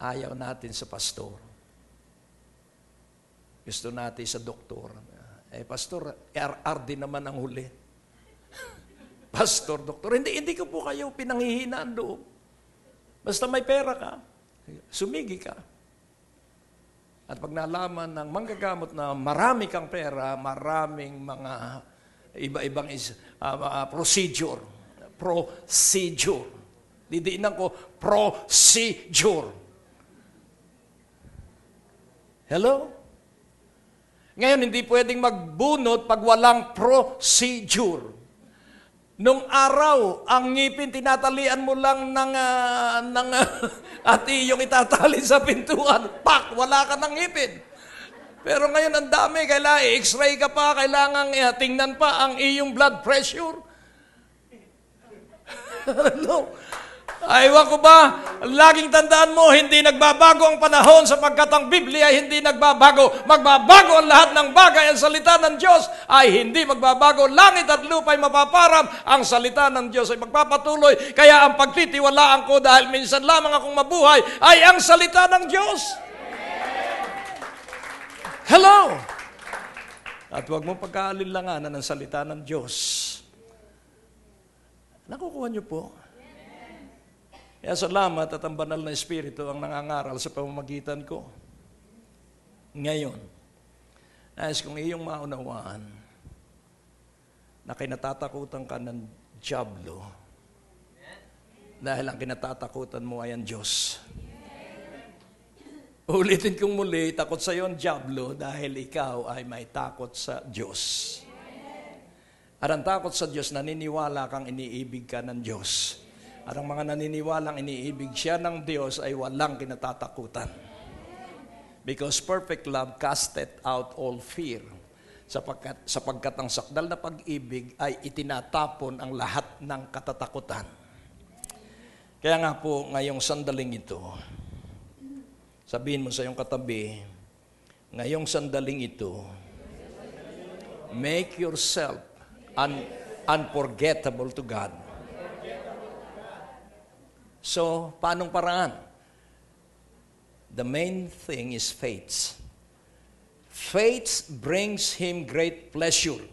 ayaw natin sa pastor. Gusto natin sa doktor. Eh, pastor, RRD naman ang huli. pastor, doktor, hindi, hindi ko po kayo pinanghihinaan doon. Basta may pera ka. Sumigi ka. At pag nalaman ng manggagamot na marami kang pera, maraming mga iba-ibang is, uh, uh, procedure. Procedure. Didiinan ko, procedure. Hello? Ngayon, hindi pwedeng magbunot pag walang procedure. Nung araw, ang ngipin tinatalian mo lang ng, uh, ng uh, at iyong itatali sa pintuan. Pak! Wala ka ng ngipin. Pero ngayon ang dami, kailangan i-x-ray ka pa, kailangan uh, tingnan pa ang iyong blood pressure. no. Ay, ewan ko ba, laging tandaan mo, hindi nagbabago ang panahon sapagkat ang Biblia hindi nagbabago. Magbabago ang lahat ng bagay. Ang salita ng Diyos ay hindi magbabago. Langit at lupa ay mapaparam, Ang salita ng Diyos ay magpapatuloy. Kaya ang pagtitiwalaan ko dahil minsan lamang akong mabuhay ay ang salita ng Diyos. Hello! At huwag mong pagkaalinlanganan ng salita ng Diyos. Nakukuha niyo po, kaya salamat at ang banal na Espiritu ang nangangaral sa pamamagitan ko. Ngayon, nais kong iyong maunawaan na kinatatakutan ka ng Diablo dahil ang kinatatakutan mo ay ang Diyos. Ulitin kong muli, takot sa iyo ang Diablo dahil ikaw ay may takot sa Diyos. At ang takot sa Diyos, naniniwala kang iniibig ka ng Diyos. At ang mga naniniwalang iniibig siya ng Diyos ay walang kinatatakutan. Because perfect love casteth out all fear. Sapagkat, sapagkat ang sakdal na pag-ibig ay itinatapon ang lahat ng katatakutan. Kaya nga po, ngayong sandaling ito, sabihin mo sa iyong katabi, ngayong sandaling ito, make yourself un- unforgettable to God So, paanong paraan? The main thing is faith. Faith brings him great pleasure.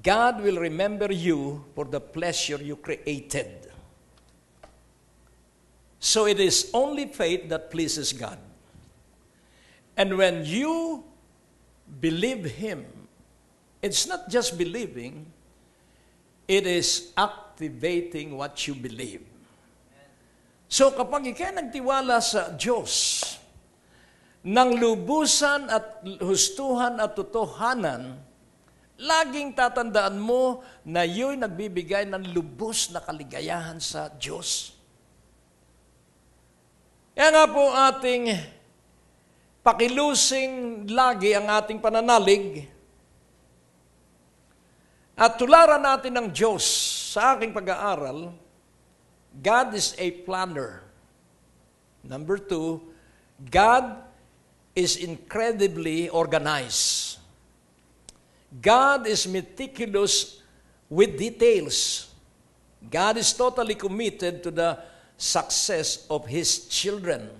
God will remember you for the pleasure you created. So it is only faith that pleases God. And when you believe Him, it's not just believing, it is activating what you believe. So kapag ikaw nagtiwala sa Diyos, ng lubusan at hustuhan at totohanan, laging tatandaan mo na iyo'y nagbibigay ng lubos na kaligayahan sa Diyos. Kaya nga po ating pakilusing lagi ang ating pananalig at tularan natin ng Diyos sa aking pag-aaral, God is a planner. Number two, God is incredibly organized. God is meticulous with details. God is totally committed to the success of His children.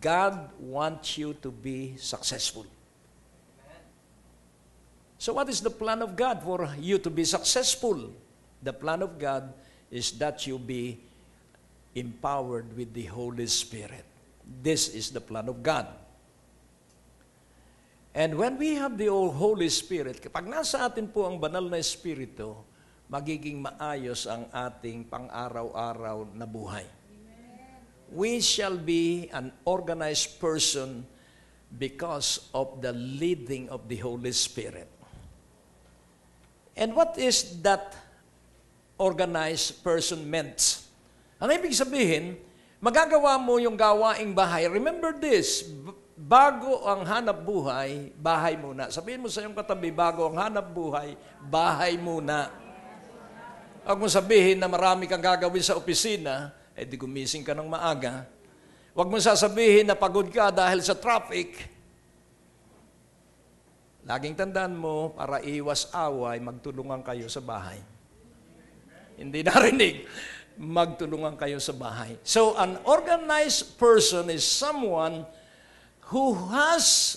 God wants you to be successful. So, what is the plan of God for you to be successful? The plan of God is that you be empowered with the Holy Spirit. This is the plan of God. And when we have the Holy Spirit, kapag nasa atin po ang banal na Espiritu, magiging maayos ang ating pang-araw-araw na buhay. We shall be an organized person because of the leading of the Holy Spirit. And what is that organized person meant. Ang ibig sabihin, magagawa mo yung gawaing bahay. Remember this, bago ang hanap buhay, bahay muna. Sabihin mo sa iyong katabi, bago ang hanap buhay, bahay muna. Huwag mo sabihin na marami kang gagawin sa opisina, eh di gumising ka ng maaga. Huwag mo sasabihin na pagod ka dahil sa traffic. Laging tandaan mo, para iwas away, magtulungan kayo sa bahay. Hindi narinig. Magtulungan kayo sa bahay. So, an organized person is someone who has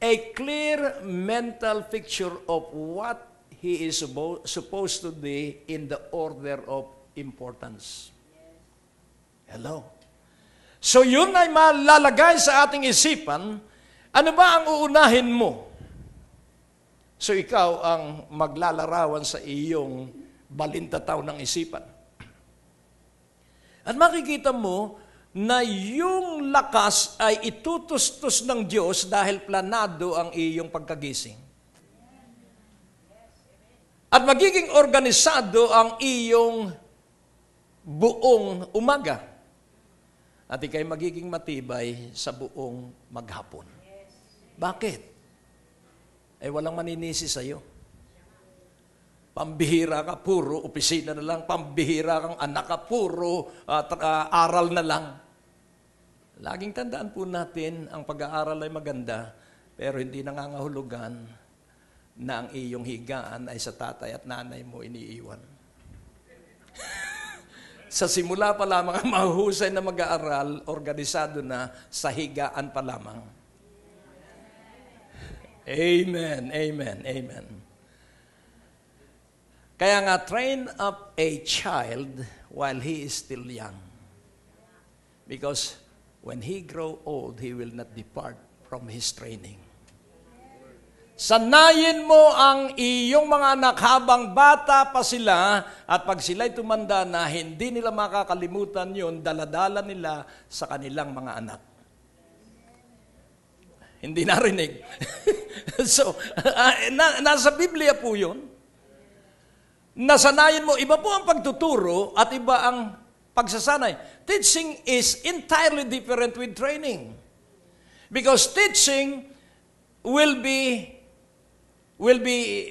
a clear mental picture of what he is supposed to be in the order of importance. Hello? So yun ay malalagay sa ating isipan, ano ba ang uunahin mo? So ikaw ang maglalarawan sa iyong balintataw ng isipan. At makikita mo na yung lakas ay itutustos ng Diyos dahil planado ang iyong pagkagising. At magiging organisado ang iyong buong umaga. At ikay magiging matibay sa buong maghapon. Bakit? Ay eh, walang maninisi sa iyo. Pambihira ka, puro opisina na lang. Pambihira kang anak ka, puro uh, uh, aral na lang. Laging tandaan po natin, ang pag-aaral ay maganda, pero hindi nangangahulugan na ang iyong higaan ay sa tatay at nanay mo iniiwan. sa simula pa lamang, ang mahusay na mag-aaral, organisado na sa higaan pa lamang. Amen, amen, amen. Kaya nga, train up a child while he is still young. Because when he grow old, he will not depart from his training. Sanayin mo ang iyong mga anak habang bata pa sila at pag sila'y tumanda na, hindi nila makakalimutan yon daladala nila sa kanilang mga anak. Hindi narinig. so, uh, na, nasa Biblia po yun nasanayan mo, iba po ang pagtuturo at iba ang pagsasanay. Teaching is entirely different with training. Because teaching will be will be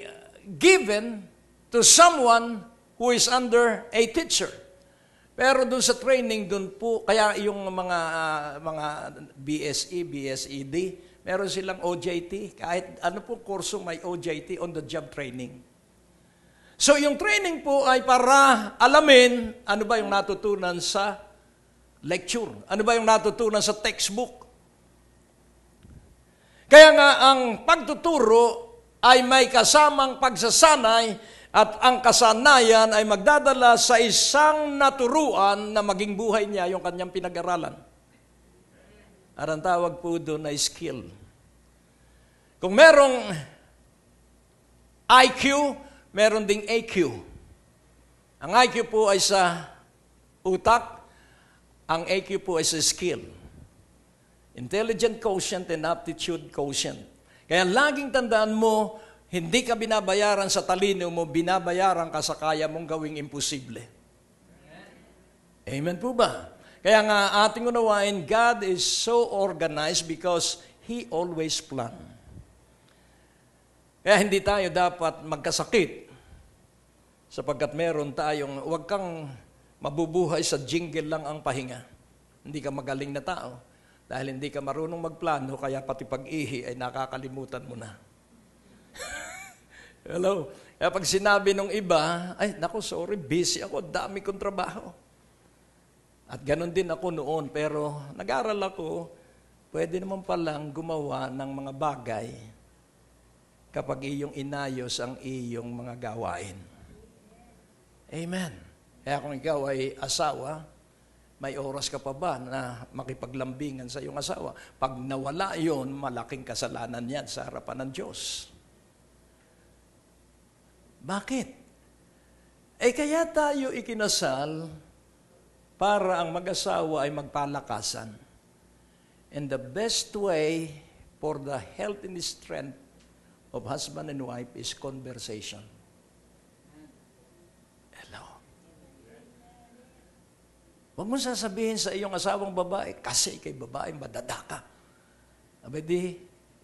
given to someone who is under a teacher. Pero doon sa training doon po kaya yung mga uh, mga BSE, BSED, meron silang OJT, kahit ano po kurso may OJT on the job training. So yung training po ay para alamin ano ba yung natutunan sa lecture, ano ba yung natutunan sa textbook. Kaya nga ang pagtuturo ay may kasamang pagsasanay at ang kasanayan ay magdadala sa isang naturuan na maging buhay niya yung kanyang pinag-aralan. At ang tawag po doon ay skill. Kung merong IQ, meron ding AQ. Ang IQ po ay sa utak, ang AQ po ay sa skill. Intelligent quotient and aptitude quotient. Kaya laging tandaan mo, hindi ka binabayaran sa talino mo, binabayaran ka sa kaya mong gawing imposible. Amen po ba? Kaya nga ating unawain, God is so organized because He always plan. Kaya hindi tayo dapat magkasakit Sapagkat meron tayong, huwag kang mabubuhay sa jingle lang ang pahinga. Hindi ka magaling na tao. Dahil hindi ka marunong magplano, kaya pati pag-ihi ay nakakalimutan mo na. Hello? Kaya pag sinabi nung iba, ay, nako sorry, busy ako, dami kong trabaho. At ganun din ako noon, pero nag-aral ako, pwede naman palang gumawa ng mga bagay kapag iyong inayos ang iyong mga gawain. Amen. Kaya kung ikaw ay asawa, may oras ka pa ba na makipaglambingan sa iyong asawa? Pag nawala yon, malaking kasalanan yan sa harapan ng Diyos. Bakit? Eh kaya tayo ikinasal para ang mag-asawa ay magpalakasan. And the best way for the health and strength of husband and wife is conversation. Huwag mong sasabihin sa iyong asawang babae, kasi kay babae madadaka. Abay di,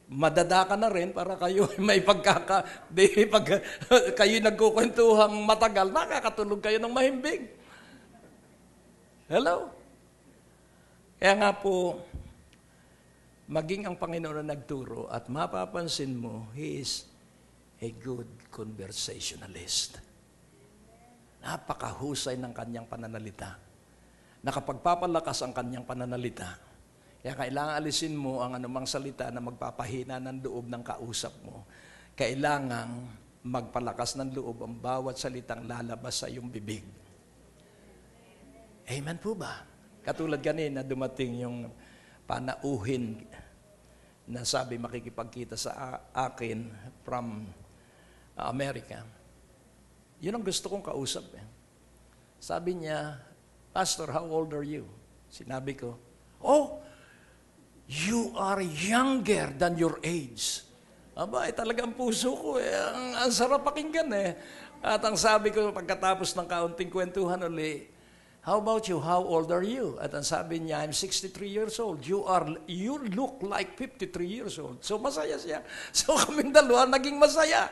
madadaka na rin para kayo may pagkaka, di pag kayo nagkukwentuhang matagal, nakakatulog kayo ng mahimbing. Hello? Kaya nga po, maging ang Panginoon na nagturo at mapapansin mo, He is a good conversationalist. Napakahusay ng kanyang pananalita nakapagpapalakas ang kanyang pananalita. Kaya kailangan alisin mo ang anumang salita na magpapahina ng loob ng kausap mo. Kailangan magpalakas ng loob ang bawat salitang lalabas sa iyong bibig. Amen po ba? Katulad kanina, dumating yung panauhin na sabi makikipagkita sa akin from uh, America. Yun ang gusto kong kausap. Eh. Sabi niya, Pastor, how old are you? Sinabi ko, Oh, you are younger than your age. Aba, eh, talagang puso ko eh. Ang, ang sarap pakinggan eh. At ang sabi ko pagkatapos ng kaunting kwentuhan uli, How about you? How old are you? At ang sabi niya, I'm 63 years old. You are you look like 53 years old. So masaya siya. So kaming dalawa naging masaya.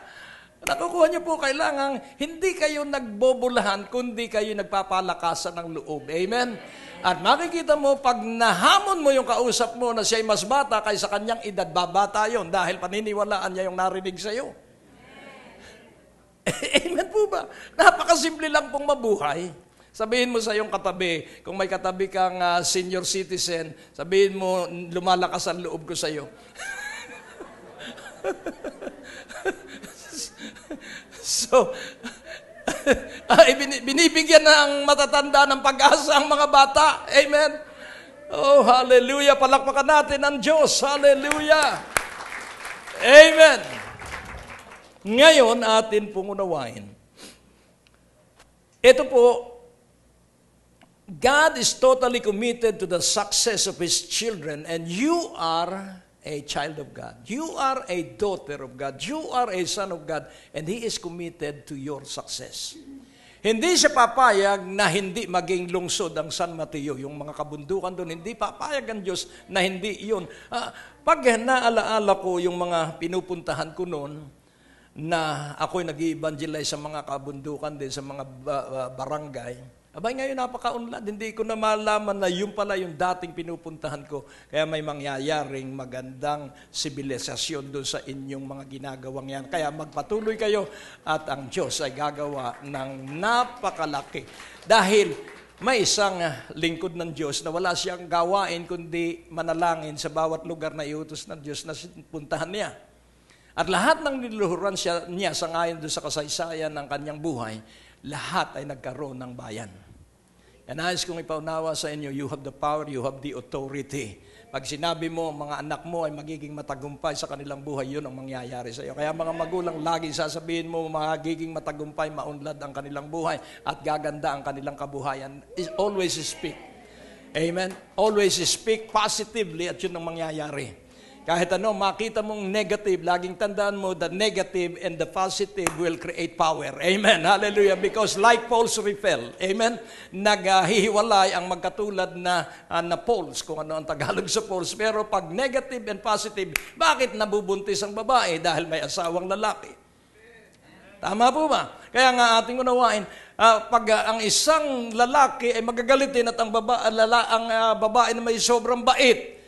Nakukuha niyo po kailangan hindi kayo nagbobulahan kundi kayo nagpapalakasan ng loob. Amen? At makikita mo, pag nahamon mo yung kausap mo na siya'y mas bata kaysa kanyang edad, babata yon dahil paniniwalaan niya yung narinig sa iyo. Amen po ba? Napakasimple lang pong mabuhay. Sabihin mo sa iyong katabi, kung may katabi kang uh, senior citizen, sabihin mo, lumalakas ang loob ko sa iyo. so, ay, binibigyan na ang matatanda ng pag-asa ang mga bata. Amen. Oh, hallelujah. Palakpakan natin ang Diyos. Hallelujah. Amen. Ngayon, atin pong unawain. Ito po, God is totally committed to the success of His children and you are a child of God. You are a daughter of God. You are a son of God. And He is committed to your success. Hindi siya papayag na hindi maging lungsod ang San Mateo. Yung mga kabundukan doon, hindi papayag ang Diyos na hindi yun. Ah, pag naalaala ko yung mga pinupuntahan ko noon, na ako'y nag-evangelize sa mga kabundukan din, sa mga barangay, Abay ngayon napakaunlad, hindi ko na malaman na yun pala yung dating pinupuntahan ko. Kaya may mangyayaring magandang sibilisasyon doon sa inyong mga ginagawang yan. Kaya magpatuloy kayo at ang Diyos ay gagawa ng napakalaki. Dahil may isang lingkod ng Diyos na wala siyang gawain kundi manalangin sa bawat lugar na iutos ng Diyos na puntahan niya. At lahat ng niluhuran siya, niya sangayon doon sa kasaysayan ng kanyang buhay, lahat ay nagkaroon ng bayan. And nais kong ipaunawa sa inyo, you have the power, you have the authority. Pag sinabi mo, mga anak mo ay magiging matagumpay sa kanilang buhay, yun ang mangyayari sa iyo. Kaya mga magulang, lagi sasabihin mo, magiging matagumpay, maunlad ang kanilang buhay at gaganda ang kanilang kabuhayan. Always speak. Amen? Always speak positively at yun ang mangyayari. Kahit ano, makita mong negative, laging tandaan mo, the negative and the positive will create power. Amen. Hallelujah. Because like poles repel. Amen. Naghihiwalay ang magkatulad na, uh, na poles, kung ano ang Tagalog sa poles. Pero pag negative and positive, bakit nabubuntis ang babae? Dahil may asawang lalaki. Tama po ba? Kaya nga ating unawain, uh, pag uh, ang isang lalaki ay magagalitin at ang, baba, lala, ang uh, babae na may sobrang bait,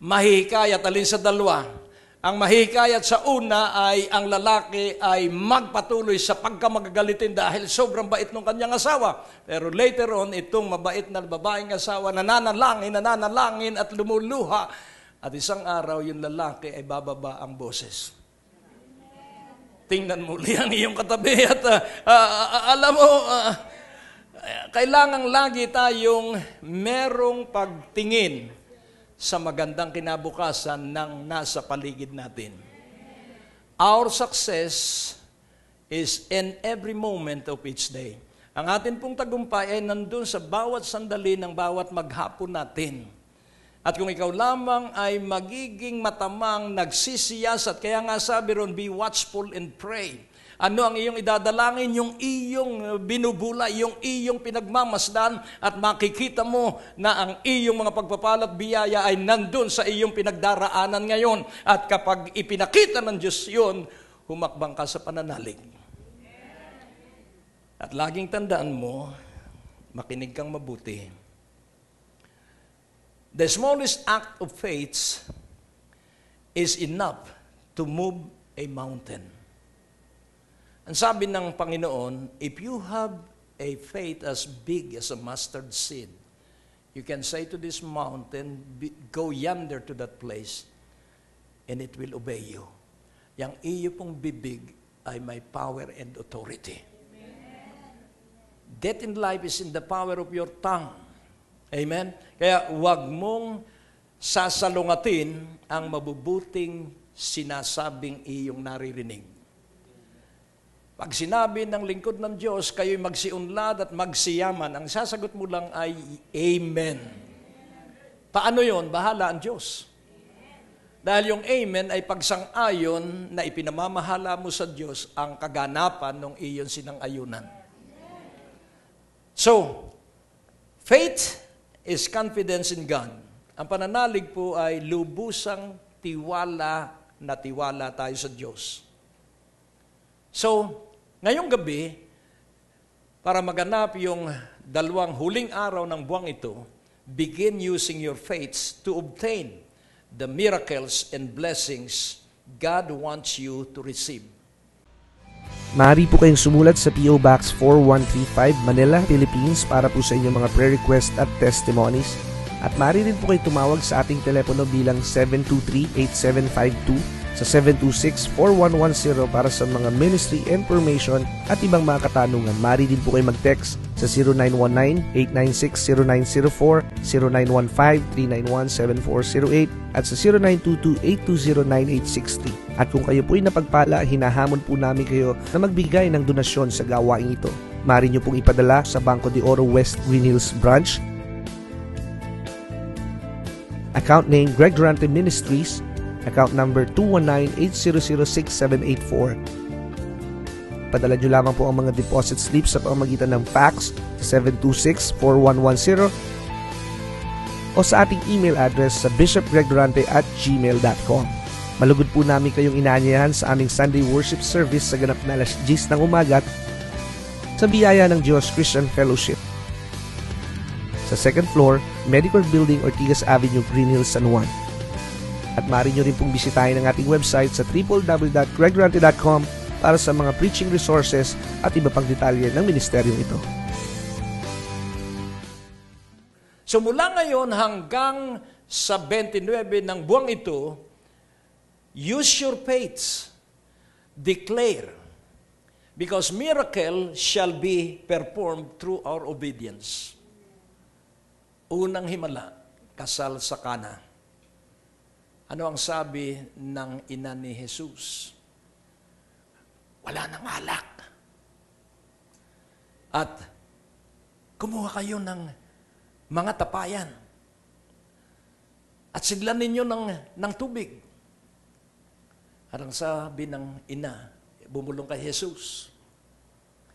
mahikayat alin sa dalwa. Ang mahikayat sa una ay ang lalaki ay magpatuloy sa pagkamagagalitin dahil sobrang bait ng kanyang asawa. Pero later on, itong mabait na babaeng asawa nananalangin, nananalangin at lumuluha. At isang araw, yung lalaki ay bababa ang boses tingnan mo muli ang iyong katabi at uh, uh, uh, alam mo, uh, ah, ah, kailangan lagi tayong merong pagtingin sa magandang kinabukasan ng nasa paligid natin. Our success is in every moment of each day. Ang atin pong tagumpay ay nandun sa bawat sandali ng bawat maghapon natin. At kung ikaw lamang ay magiging matamang nagsisiyasat, kaya nga sabi ron, be watchful and pray ano ang iyong idadalangin, yung iyong uh, binubula, yung iyong pinagmamasdan at makikita mo na ang iyong mga pagpapala at biyaya ay nandun sa iyong pinagdaraanan ngayon. At kapag ipinakita ng Diyos yun, humakbang ka sa pananalig. At laging tandaan mo, makinig kang mabuti. The smallest act of faith is enough to move a mountain. Ang sabi ng Panginoon, if you have a faith as big as a mustard seed, you can say to this mountain, go yonder to that place, and it will obey you. Yang iyo pong bibig ay may power and authority. Amen. Death in life is in the power of your tongue. Amen? Kaya wag mong sasalungatin ang mabubuting sinasabing iyong naririnig. Pag sinabi ng lingkod ng Diyos, kayo'y magsiunlad at magsiyaman, ang sasagot mo lang ay Amen. Paano yon? Bahala ang Diyos. Dahil yung Amen ay pagsang-ayon na ipinamamahala mo sa Diyos ang kaganapan ng iyon sinang-ayunan. So, faith is confidence in God. Ang pananalig po ay lubusang tiwala na tiwala tayo sa Diyos. So, Ngayong gabi, para maganap yung dalawang huling araw ng buwang ito, begin using your faiths to obtain the miracles and blessings God wants you to receive. Maaari po kayong sumulat sa P.O. Box 4135 Manila, Philippines para po sa inyong mga prayer request at testimonies. At maaari rin po kayo tumawag sa ating telepono bilang 723 sa 726-4110 para sa mga ministry information at ibang mga katanungan. Mari din po kayo mag-text sa 0919-896-0904, 0915-391-7408 at sa 0922-820-9860. At kung kayo po ay napagpala, hinahamon po namin kayo na magbigay ng donasyon sa gawaing ito. Mari nyo pong ipadala sa Banco de Oro West Green Hills Branch, Account name Greg Durante Ministries, account number 219-8006784. Padala nyo lamang po ang mga deposit slips sa pamagitan ng fax 726-4110 o sa ating email address sa bishopgregdorante at gmail.com. Malugod po namin kayong inaanyayahan sa aming Sunday worship service sa ganap na alas 10 ng umaga sa biyaya ng Diyos Christian Fellowship sa second floor, Medical Building, Ortigas Avenue, Green Hills, San Juan. At maaari nyo rin pong bisitahin ang ating website sa www.gregrante.com para sa mga preaching resources at iba pang detalye ng ministeryo ito. So mula ngayon hanggang sa 29 ng buwang ito, use your faith, declare, because miracle shall be performed through our obedience. Unang himala, kasal sa kana. Ano ang sabi ng ina ni Jesus? Wala nang alak. At kumuha kayo ng mga tapayan. At siglan ninyo ng, ng tubig. At ang sabi ng ina, bumulong kay Jesus.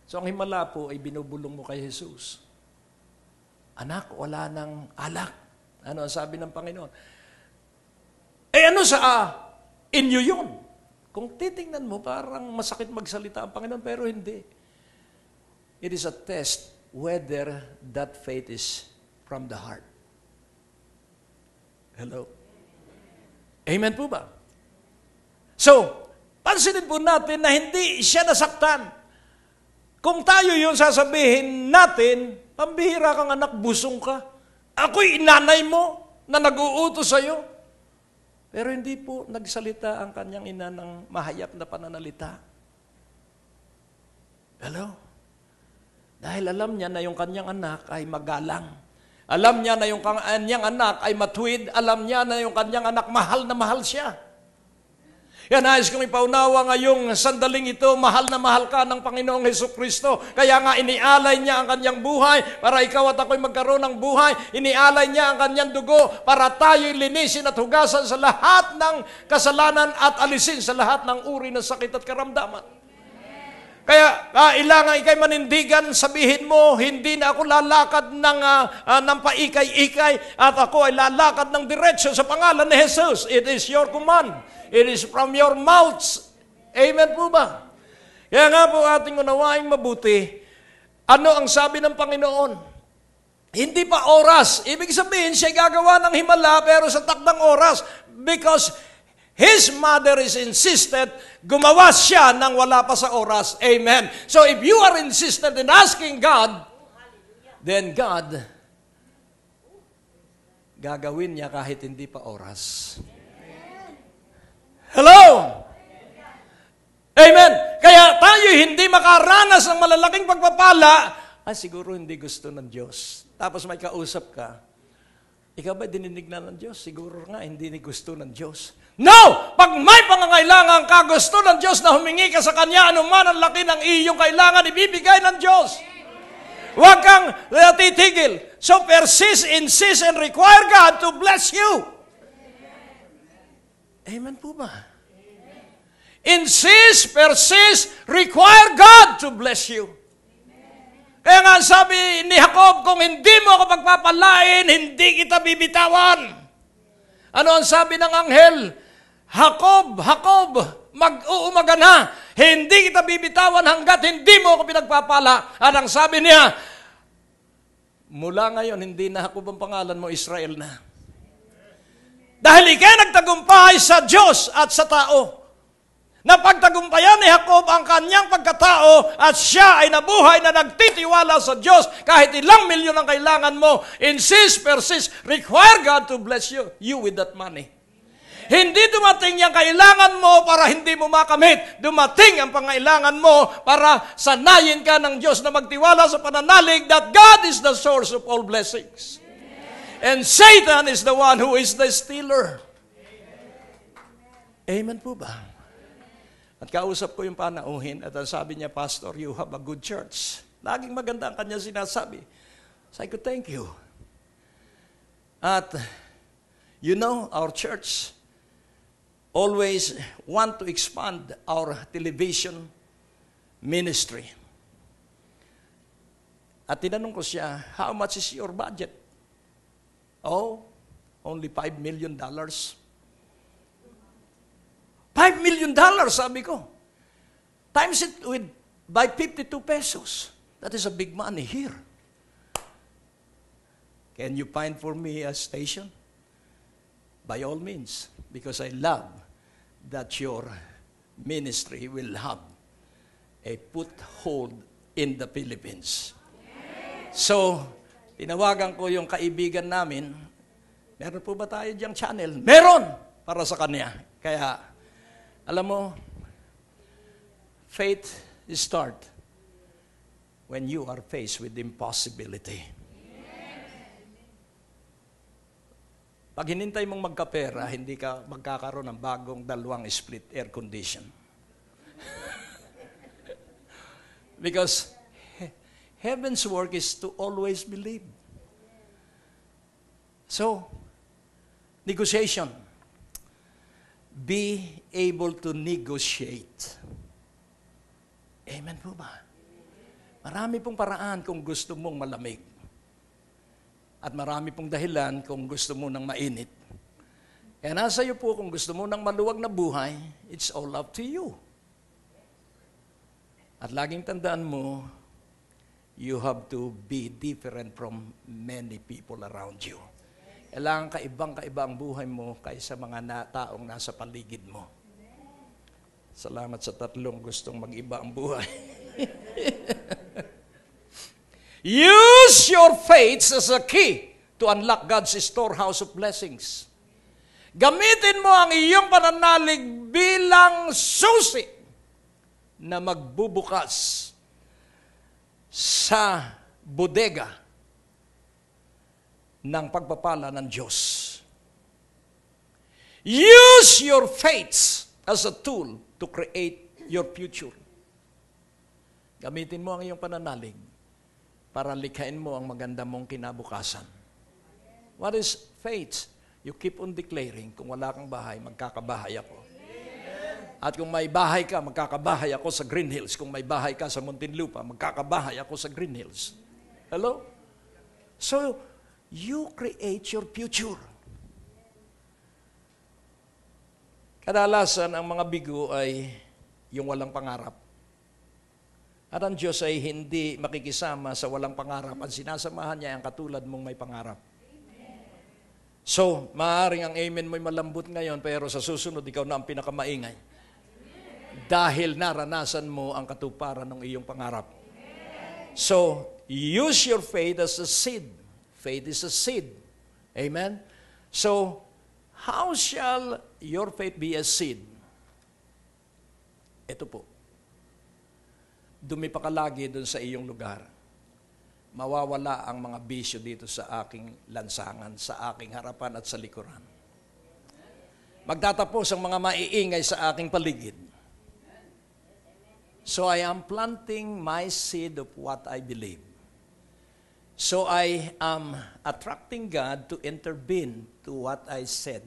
So ang himala po ay binubulong mo kay Jesus. Anak, wala nang alak. Ano ang sabi ng Panginoon? Eh ano sa ah, inyo yon? Kung titingnan mo, parang masakit magsalita ang Panginoon, pero hindi. It is a test whether that faith is from the heart. Hello? Amen po ba? So, pansinin po natin na hindi siya nasaktan. Kung tayo yun sasabihin natin, pambihira kang anak, busong ka. Ako'y inanay mo na nag-uuto sa'yo. Pero hindi po nagsalita ang kanyang ina ng mahayap na pananalita. Hello? Dahil alam niya na yung kanyang anak ay magalang. Alam niya na yung kanyang anak ay matuwid. Alam niya na yung kanyang anak mahal na mahal siya. Yan, nais kong ipaunawa ngayong sandaling ito, mahal na mahal ka ng Panginoong Heso Kristo. Kaya nga inialay niya ang kanyang buhay para ikaw at ako'y magkaroon ng buhay. Inialay niya ang kanyang dugo para tayo'y linisin at hugasan sa lahat ng kasalanan at alisin sa lahat ng uri ng sakit at karamdaman. Kaya kailangan ah, uh, ikay manindigan, sabihin mo, hindi na ako lalakad ng, uh, uh, ng paikay-ikay at ako ay lalakad ng diretsyo sa pangalan ni Jesus. It is your command. It is from your mouths. Amen po ba? Kaya nga po ating unawaing mabuti, ano ang sabi ng Panginoon? Hindi pa oras. Ibig sabihin, siya gagawa ng himala pero sa takdang oras because his mother is insisted, gumawa siya nang wala pa sa oras. Amen. So if you are insistent in asking God, then God gagawin niya kahit hindi pa oras. Hello? Amen. Kaya tayo hindi makaranas ng malalaking pagpapala, ah, siguro hindi gusto ng Diyos. Tapos may kausap ka, ikaw ba dininig na ng Diyos? Siguro nga hindi ni gusto ng Diyos. No! Pag may pangangailangan ka, gusto ng Diyos na humingi ka sa Kanya, anuman ang laki ng iyong kailangan, ibibigay ng Diyos. Huwag kang titigil. So persist, insist, and require God to bless you. Amen po ba? Amen. Insist, persist, require God to bless you. Amen. Kaya nga sabi ni Jacob, kung hindi mo ako pagpapalain, hindi kita bibitawan. Ano ang sabi ng anghel? Jacob, Jacob, mag-uumaga na. Hindi kita bibitawan hanggat hindi mo ako pinagpapala. At ang sabi niya, mula ngayon, hindi na ako bang pangalan mo, Israel na. Dahil ikay nagtagumpay sa Diyos at sa tao. Napagtagumpayan ni Jacob ang kanyang pagkatao at siya ay nabuhay na nagtitiwala sa Diyos kahit ilang milyon ang kailangan mo. Insist, persist, require God to bless you, you with that money. Hindi dumating yung kailangan mo para hindi mo makamit. Dumating ang pangailangan mo para sanayin ka ng Diyos na magtiwala sa pananalig that God is the source of all blessings. And Satan is the one who is the stealer. Amen po ba? At kausap ko yung panauhin at ang sabi niya, Pastor, you have a good church. Laging maganda ang kanya sinasabi. Sabi ko, thank you. At you know, our church always want to expand our television ministry. At tinanong ko siya, how much is your budget? Oh, only 5 million dollars. 5 million dollars, sabi ko. Times it with, by 52 pesos. That is a big money here. Can you find for me a station? By all means, because I love that your ministry will have a foothold in the Philippines. So, Tinawagan ko yung kaibigan namin, meron po ba tayo diyang channel? Meron! Para sa kanya. Kaya, alam mo, faith is start when you are faced with impossibility. Pag hinintay mong magkapera, hindi ka magkakaroon ng bagong dalawang split air condition. Because Heaven's work is to always believe. So, negotiation. Be able to negotiate. Amen po ba? Marami pong paraan kung gusto mong malamig. At marami pong dahilan kung gusto mo ng mainit. Kaya nasa iyo po kung gusto mo ng maluwag na buhay, it's all up to you. At laging tandaan mo, you have to be different from many people around you. Kailangan kaibang-kaiba ang buhay mo kaysa mga na taong nasa paligid mo. Salamat sa tatlong gustong mag-iba ang buhay. Use your faith as a key to unlock God's storehouse of blessings. Gamitin mo ang iyong pananalig bilang susi na magbubukas sa bodega ng pagpapala ng Diyos. Use your faith as a tool to create your future. Gamitin mo ang iyong pananalig para likhain mo ang maganda mong kinabukasan. What is faith? You keep on declaring, kung wala kang bahay, magkakabahay ako. At kung may bahay ka, magkakabahay ako sa Green Hills. Kung may bahay ka sa Muntinlupa, magkakabahay ako sa Green Hills. Hello? So, you create your future. Kadalasan, ang mga bigo ay yung walang pangarap. At ang Diyos ay hindi makikisama sa walang pangarap. Ang sinasamahan niya ang katulad mong may pangarap. So, maaaring ang amen mo'y malambot ngayon, pero sa susunod, ikaw na ang pinakamaingay dahil naranasan mo ang katuparan ng iyong pangarap. So, use your faith as a seed. Faith is a seed. Amen? So, how shall your faith be a seed? Ito po. Dumi pa ka lagi doon sa iyong lugar. Mawawala ang mga bisyo dito sa aking lansangan, sa aking harapan at sa likuran. Magtatapos ang mga maiingay sa aking paligid So I am planting my seed of what I believe. So I am attracting God to intervene to what I said.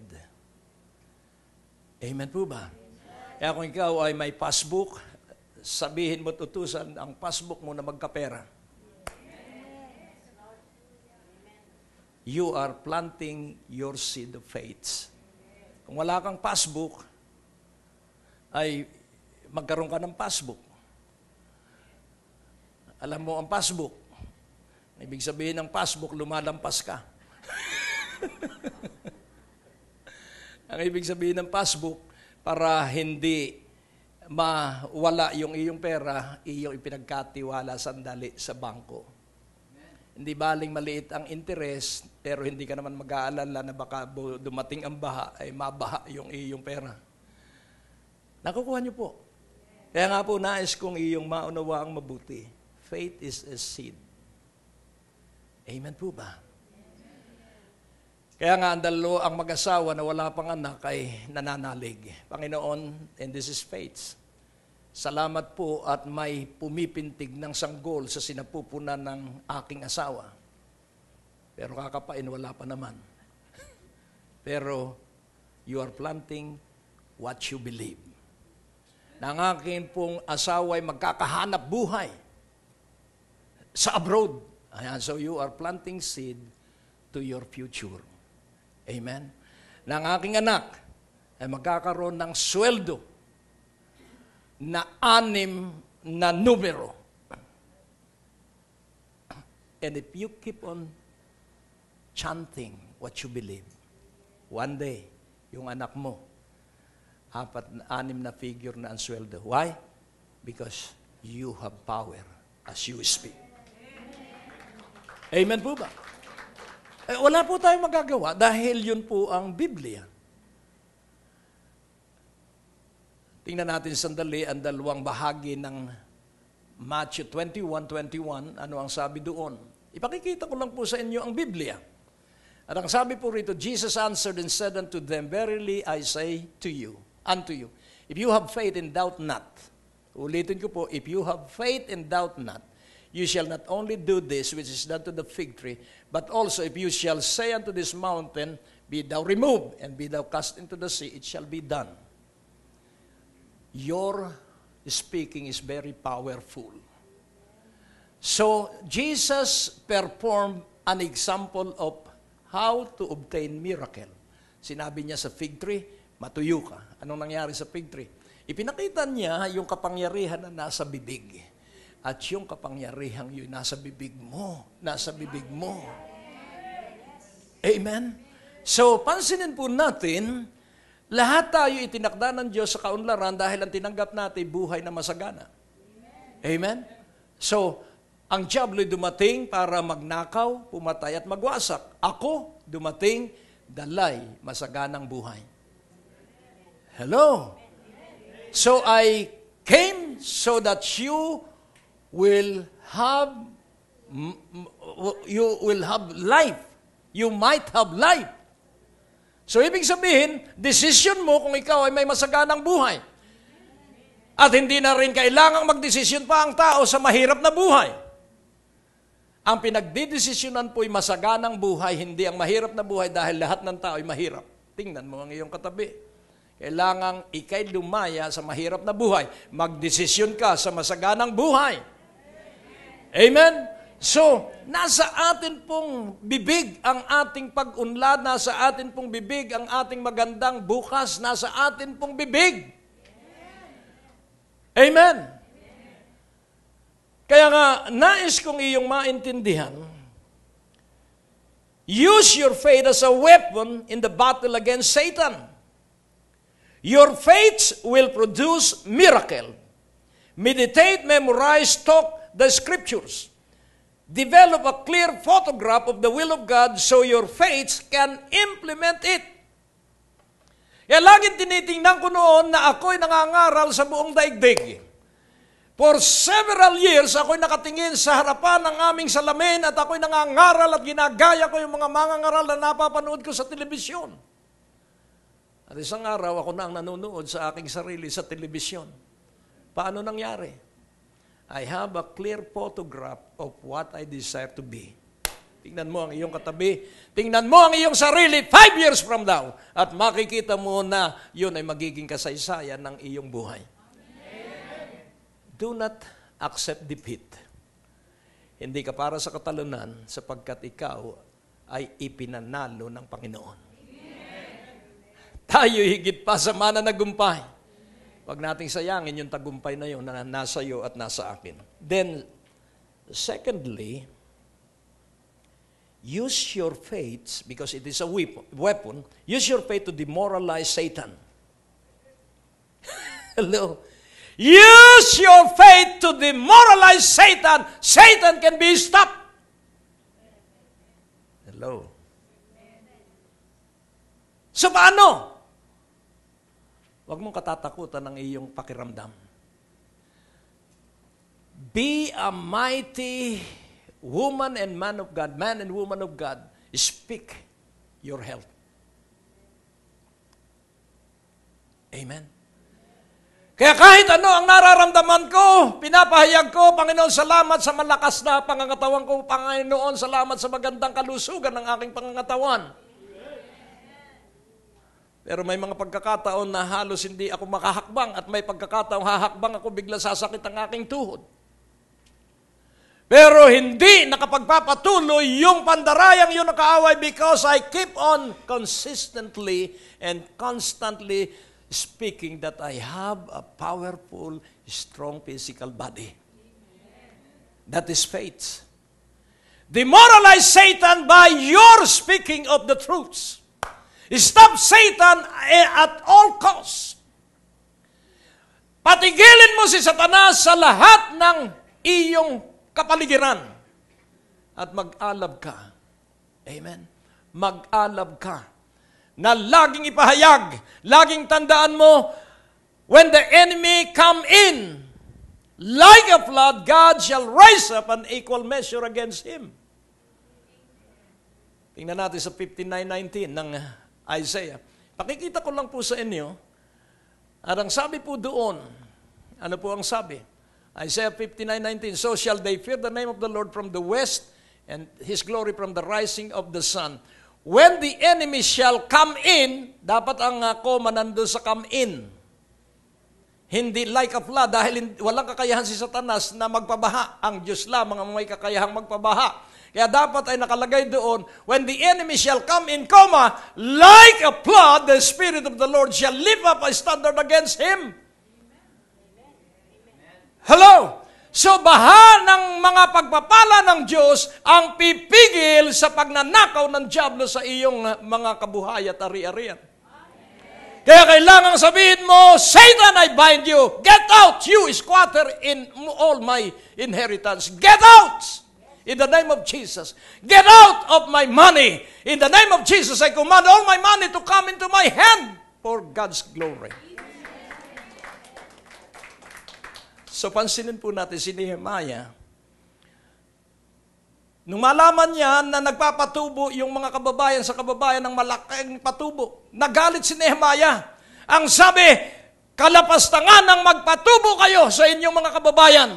Amen po ba? Amen. Kaya kung ikaw ay may passbook, sabihin mo tutusan ang passbook mo na magkapera. You are planting your seed of faith. Kung wala kang passbook, ay magkaroon ka ng passbook. Alam mo ang passbook. Ibig sabihin ng passbook, lumalampas ka. ang ibig sabihin ng passbook, para hindi mawala yung iyong pera, iyong ipinagkatiwala sandali sa bangko. Hindi baling maliit ang interest, pero hindi ka naman mag-aalala na baka dumating ang baha, ay mabaha yung iyong pera. Nakukuha niyo po. Kaya nga po, nais kong iyong maunawa ang mabuti. Faith is a seed. Amen po ba? Kaya nga ang dalawa, ang mag-asawa na wala pang anak ay nananalig. Panginoon, and this is faith. Salamat po at may pumipintig ng sanggol sa sinapupunan ng aking asawa. Pero kakapain, wala pa naman. Pero you are planting what you believe. Nang akin pong asawa ay magkakahanap buhay sa abroad. Ayan, so you are planting seed to your future. Amen? Nang aking anak ay magkakaroon ng sweldo na anim na numero. And if you keep on chanting what you believe, one day, yung anak mo, apat, anim na figure na ang sweldo. Why? Because you have power as you speak. Amen po ba? Eh, wala po tayong magagawa dahil yun po ang Biblia. Tingnan natin sandali ang dalawang bahagi ng Matthew 21 Ano ang sabi doon? Ipakikita ko lang po sa inyo ang Biblia. At ang sabi po rito, Jesus answered and said unto them, Verily I say to you, unto you, if you have faith and doubt not, ulitin ko po, if you have faith and doubt not, You shall not only do this which is done to the fig tree, but also if you shall say unto this mountain, Be thou removed, and be thou cast into the sea, it shall be done. Your speaking is very powerful. So Jesus performed an example of how to obtain miracle. Sinabi niya sa fig tree, matuyo ka. Anong nangyari sa fig tree? Ipinakita niya yung kapangyarihan na nasa bibig. At yung kapangyarihang yun, nasa bibig mo. Nasa bibig mo. Amen? So, pansinin po natin, lahat tayo itinakda ng Diyos sa kaunlaran dahil ang tinanggap natin, buhay na masagana. Amen? So, ang Diablo dumating para magnakaw, pumatay at magwasak. Ako dumating, dalay, masaganang buhay. Hello? So I came so that you will have you will have life. You might have life. So ibig sabihin, decision mo kung ikaw ay may masaganang buhay. At hindi na rin kailangang magdesisyon pa ang tao sa mahirap na buhay. Ang pinagdidesisyonan ay masaganang buhay, hindi ang mahirap na buhay dahil lahat ng tao ay mahirap. Tingnan mo ang iyong katabi. Kailangang ikay lumaya sa mahirap na buhay. Magdesisyon ka sa masaganang buhay. Amen? So, nasa atin pong bibig ang ating pag-unlad, nasa atin pong bibig ang ating magandang bukas, nasa atin pong bibig. Amen? Kaya nga, nais kong iyong maintindihan, use your faith as a weapon in the battle against Satan. Your faith will produce miracle. Meditate, memorize, talk, the Scriptures. Develop a clear photograph of the will of God so your faith can implement it. Kaya laging tinitingnan ko noon na ako'y nangangaral sa buong daigdig. For several years, ako'y nakatingin sa harapan ng aming salamin at ako'y nangangaral at ginagaya ko yung mga mangangaral na napapanood ko sa telebisyon. At isang araw, ako na ang nanonood sa aking sarili sa telebisyon. Paano nangyari? I have a clear photograph of what I desire to be. Tingnan mo ang iyong katabi. Tingnan mo ang iyong sarili five years from now. At makikita mo na yun ay magiging kasaysayan ng iyong buhay. Do not accept defeat. Hindi ka para sa katalunan sapagkat ikaw ay ipinanalo ng Panginoon. Tayo higit pa sa mananagumpay Huwag nating sayangin yung tagumpay na yun na nasa iyo at nasa akin. Then, secondly, use your faith, because it is a weapon, use your faith to demoralize Satan. Hello? Use your faith to demoralize Satan. Satan can be stopped. Hello? So paano? Huwag mong katatakutan ang iyong pakiramdam. Be a mighty woman and man of God, man and woman of God. Speak your health. Amen. Kaya kahit ano ang nararamdaman ko, pinapahayag ko, Panginoon, salamat sa malakas na pangangatawan ko, Panginoon, salamat sa magandang kalusugan ng aking pangangatawan. Pero may mga pagkakataon na halos hindi ako makahakbang at may pagkakataon hahakbang ako bigla sasakit ang aking tuhod. Pero hindi nakapagpapatuloy yung pandarayang yun nakaaway because I keep on consistently and constantly speaking that I have a powerful, strong physical body. That is faith. Demoralize Satan by your speaking of the truths. Stop Satan at all costs. Patigilin mo si Satanas sa lahat ng iyong kapaligiran at mag-alab ka. Amen. Mag-alab ka. Na laging ipahayag, laging tandaan mo, when the enemy come in, like a flood, God shall rise up an equal measure against him. Tingnan natin sa 59.19 ng Isaiah. Pakikita ko lang po sa inyo, at ang sabi po doon, ano po ang sabi? Isaiah 59:19, So shall they fear the name of the Lord from the west, and His glory from the rising of the sun. When the enemy shall come in, dapat ang uh, coma sa come in. Hindi like a flood dahil walang kakayahan si Satanas na magpabaha. Ang Diyos lamang ang may kakayahang magpabaha. Kaya dapat ay nakalagay doon, When the enemy shall come in coma, like a flood, the Spirit of the Lord shall lift up a standard against him. Hello? So baha ng mga pagpapala ng Diyos ang pipigil sa pagnanakaw ng Diablo sa iyong eh, mga kabuhay at ari-arian. Kaya kailangan sabihin mo, Satan, I bind you. Get out, you squatter in all my inheritance. Get out! in the name of Jesus. Get out of my money. In the name of Jesus, I command all my money to come into my hand for God's glory. So pansinin po natin si Nehemiah. Nung malaman niya na nagpapatubo yung mga kababayan sa kababayan ng malaking patubo, nagalit si Nehemiah. Ang sabi, kalapastangan ng magpatubo kayo sa inyong mga kababayan.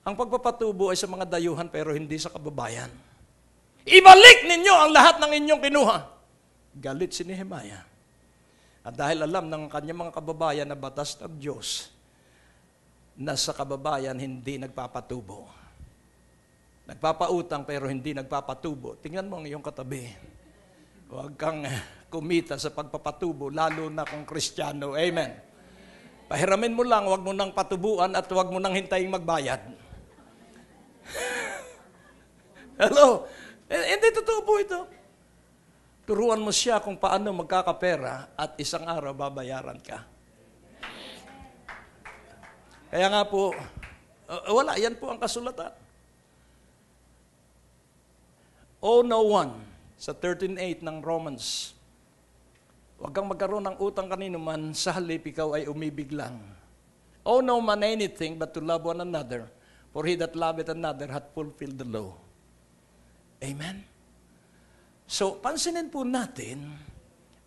Ang pagpapatubo ay sa mga dayuhan pero hindi sa kababayan. Ibalik ninyo ang lahat ng inyong kinuha. Galit si Nehemiah. At dahil alam ng kanyang mga kababayan na batas ng Diyos, na sa kababayan hindi nagpapatubo. Nagpapautang pero hindi nagpapatubo. Tingnan mo ang iyong katabi. Huwag kang eh, kumita sa pagpapatubo, lalo na kung Kristiyano. Amen. Pahiramin mo lang, huwag mo nang patubuan at huwag mo nang hintayin magbayad. Hello? Eh, hindi, totoo po ito. Turuan mo siya kung paano magkakapera at isang araw babayaran ka. Kaya nga po, eh, eh, wala, yan po ang kasulatan. Owe no one sa 13.8 ng Romans. Huwag kang magkaroon ng utang kanino man, sa halip ikaw ay umibig lang. Owe no man anything but to love one another For he that loveth another hath fulfilled the law. Amen? So, pansinin po natin,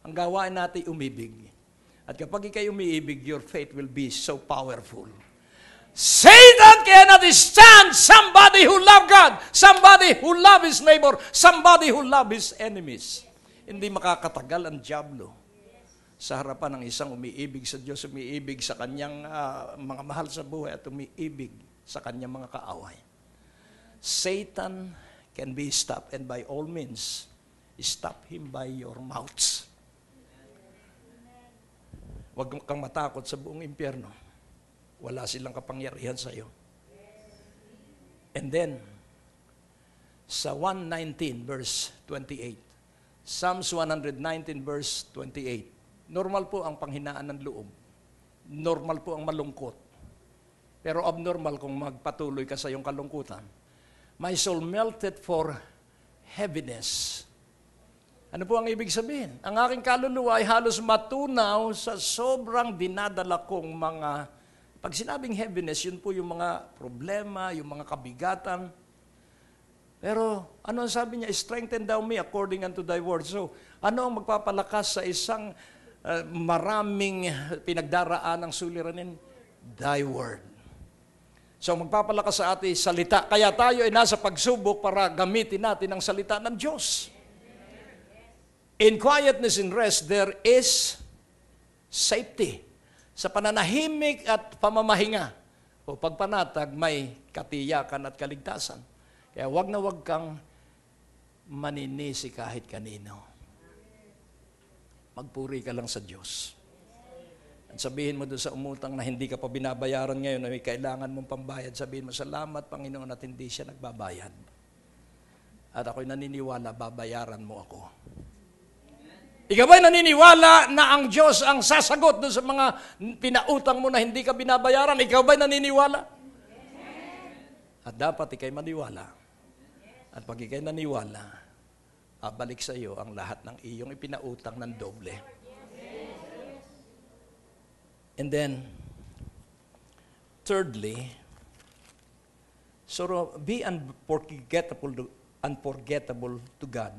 ang gawain natin umibig. At kapag ikay umiibig, your faith will be so powerful. Satan cannot stand somebody who love God, somebody who love his neighbor, somebody who love his enemies. Hindi makakatagal ang Diablo sa harapan ng isang umiibig sa Diyos, umiibig sa kanyang uh, mga mahal sa buhay at umiibig sa kanyang mga kaaway. Satan can be stopped and by all means, stop him by your mouths. Huwag kang matakot sa buong impyerno. Wala silang kapangyarihan sa iyo. And then, sa 119 verse 28, Psalms 119 verse 28, normal po ang panghinaan ng loob. Normal po ang malungkot. Pero abnormal kung magpatuloy ka sa iyong kalungkutan. My soul melted for heaviness. Ano po ang ibig sabihin? Ang aking kaluluwa ay halos matunaw sa sobrang dinadala kong mga, pag sinabing heaviness, yun po yung mga problema, yung mga kabigatan. Pero ano ang sabi niya? Strengthen thou me according unto thy word. So, ano ang magpapalakas sa isang uh, maraming pinagdaraan ng suliranin? Thy word. So magpapalakas sa ating salita. Kaya tayo ay nasa pagsubok para gamitin natin ang salita ng Diyos. In quietness and rest, there is safety. Sa pananahimik at pamamahinga o pagpanatag, may katiyakan at kaligtasan. Kaya wag na wag kang maninisi kahit kanino. Magpuri ka lang sa Diyos. Sabihin mo doon sa umutang na hindi ka pa binabayaran ngayon na may kailangan mong pambayad, sabihin mo, salamat Panginoon at hindi siya nagbabayad. At ako'y naniniwala, babayaran mo ako. Ikaw ba'y naniniwala na ang Diyos ang sasagot doon sa mga pinautang mo na hindi ka binabayaran? Ikaw ba'y naniniwala? At dapat ikay maniwala. At pag ikay naniwala, abalik sa iyo ang lahat ng iyong ipinautang ng doble. And then, thirdly, so be unforgettable unforgettable to God.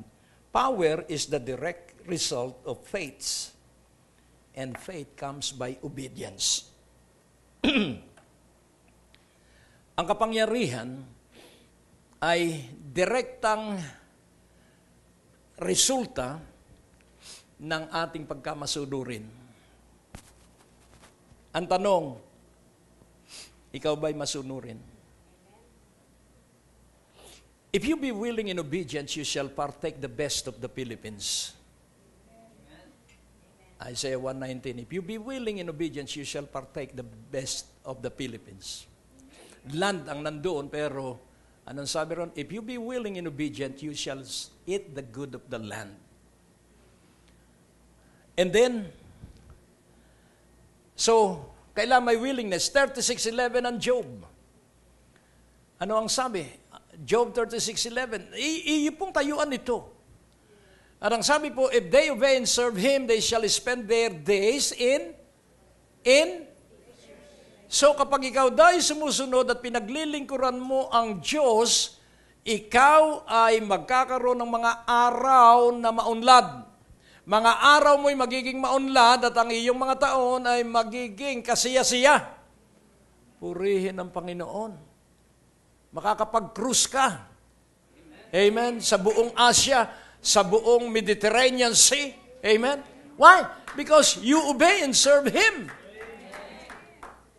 Power is the direct result of faith. And faith comes by obedience. Ang kapangyarihan ay direktang resulta ng ating pagkamasudurin ang tanong, ikaw ba'y masunurin? If you be willing in obedience, you shall partake the best of the Philippines. Isaiah 119, If you be willing in obedience, you shall partake the best of the Philippines. Land ang nandoon, pero anong sabi ron? If you be willing in obedience, you shall eat the good of the land. And then, So, kailangan may willingness. 36.11 ang Job. Ano ang sabi? Job 36.11. Iyo pong tayuan ito. At ang sabi po, if they obey and serve Him, they shall spend their days in, in, So kapag ikaw dahil sumusunod at pinaglilingkuran mo ang Diyos, ikaw ay magkakaroon ng mga araw na maunlad. Mga araw mo'y magiging maunlad at ang iyong mga taon ay magiging kasiya-siya. Purihin ang Panginoon. Makakapag-cruise ka. Amen. Sa buong Asia, sa buong Mediterranean Sea. Amen. Why? Because you obey and serve Him.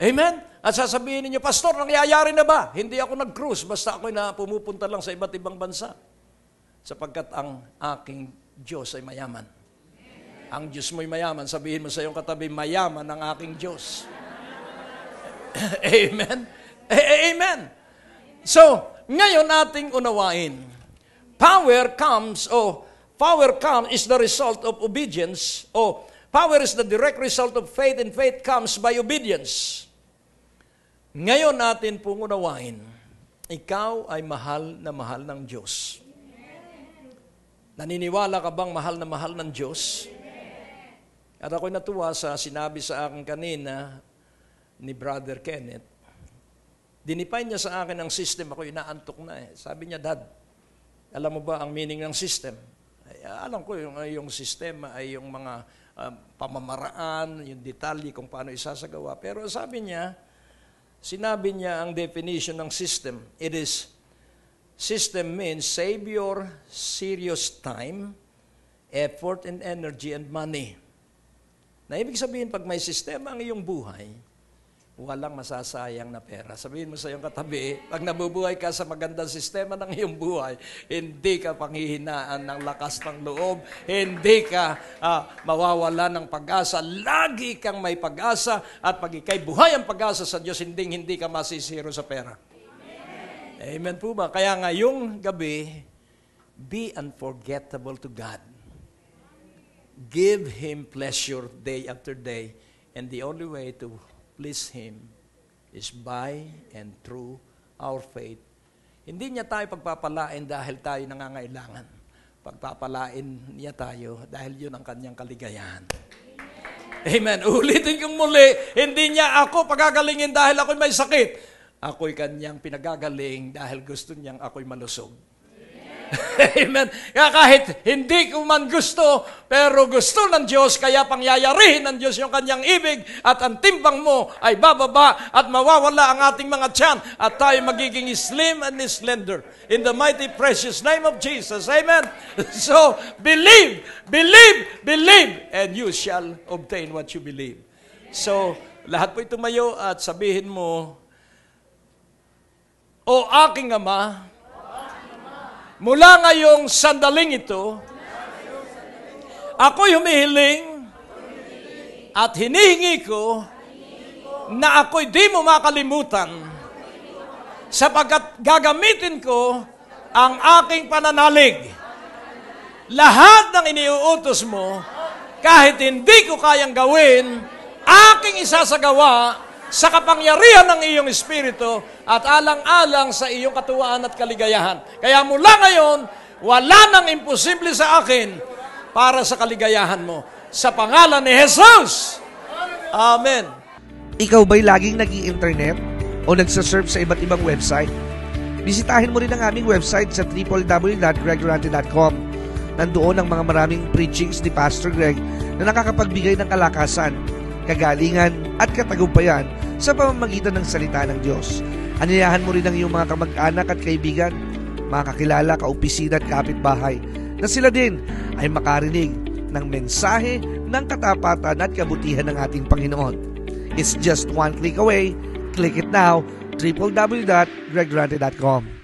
Amen. At sasabihin niyo, Pastor, nangyayari na ba? Hindi ako nag-cruise, basta ako na pumupunta lang sa iba't ibang bansa. Sapagkat ang aking Diyos ay mayaman. Ang Diyos mo'y mayaman. Sabihin mo sa iyong katabi, mayaman ang aking Diyos. Amen? Amen. So, ngayon ating unawain. Power comes, o oh, power comes is the result of obedience. O oh, power is the direct result of faith and faith comes by obedience. Ngayon natin pong unawain, ikaw ay mahal na mahal ng Diyos. Naniniwala ka bang mahal na mahal ng Diyos? At ako'y natuwa sa sinabi sa akin kanina ni Brother Kenneth. Dinipay niya sa akin ang system, ako inaantok na eh. Sabi niya, Dad, alam mo ba ang meaning ng system? Ay, alam ko yung, yung system ay yung mga uh, pamamaraan, yung detalye kung paano isasagawa. Pero sabi niya, sinabi niya ang definition ng system. It is, system means save your serious time, effort and energy and money na ibig sabihin, pag may sistema ang iyong buhay, walang masasayang na pera. Sabihin mo sa iyong katabi, pag nabubuhay ka sa magandang sistema ng iyong buhay, hindi ka panghihinaan ng lakas ng loob, hindi ka ah, mawawala ng pag-asa, lagi kang may pag-asa, at pag ikay buhay ang pag-asa sa Diyos, hindi, hindi ka masisiro sa pera. Amen, Amen po ba? Kaya ngayong gabi, be unforgettable to God give Him pleasure day after day. And the only way to please Him is by and through our faith. Hindi niya tayo pagpapalain dahil tayo nangangailangan. Pagpapalain niya tayo dahil yun ang kanyang kaligayahan. Amen. Ulitin kong muli, hindi niya ako pagagalingin dahil ako'y may sakit. Ako'y kanyang pinagagaling dahil gusto niyang ako'y malusog. Amen. Kaya kahit hindi ko man gusto, pero gusto ng Diyos, kaya pangyayarihin ng Diyos yung kanyang ibig at ang timbang mo ay bababa at mawawala ang ating mga tiyan at tayo magiging slim and slender. In the mighty precious name of Jesus. Amen. So, believe, believe, believe, and you shall obtain what you believe. So, lahat po ito mayo at sabihin mo, O aking Ama, Mula ngayong sandaling ito, ako'y humihiling at hinihingi ko na ako'y di mo makalimutan sapagkat gagamitin ko ang aking pananalig. Lahat ng iniuutos mo, kahit hindi ko kayang gawin, aking isasagawa sa kapangyarihan ng iyong Espiritu at alang-alang sa iyong katuwaan at kaligayahan. Kaya mula ngayon, wala nang imposible sa akin para sa kaligayahan mo. Sa pangalan ni Jesus! Amen! Ikaw ba'y laging nag internet o nagsaserve sa iba't ibang website? Bisitahin mo rin ang aming website sa www.gregorante.com. Nandoon ang mga maraming preachings ni Pastor Greg na nakakapagbigay ng kalakasan kagalingan at katagumpayan sa pamamagitan ng salita ng Diyos. Aniyahan mo rin ang iyong mga kamag-anak at kaibigan, mga kakilala, kaopisina at kapitbahay na sila din ay makarinig ng mensahe ng katapatan at kabutihan ng ating Panginoon. It's just one click away. Click it now, www.gregrante.com.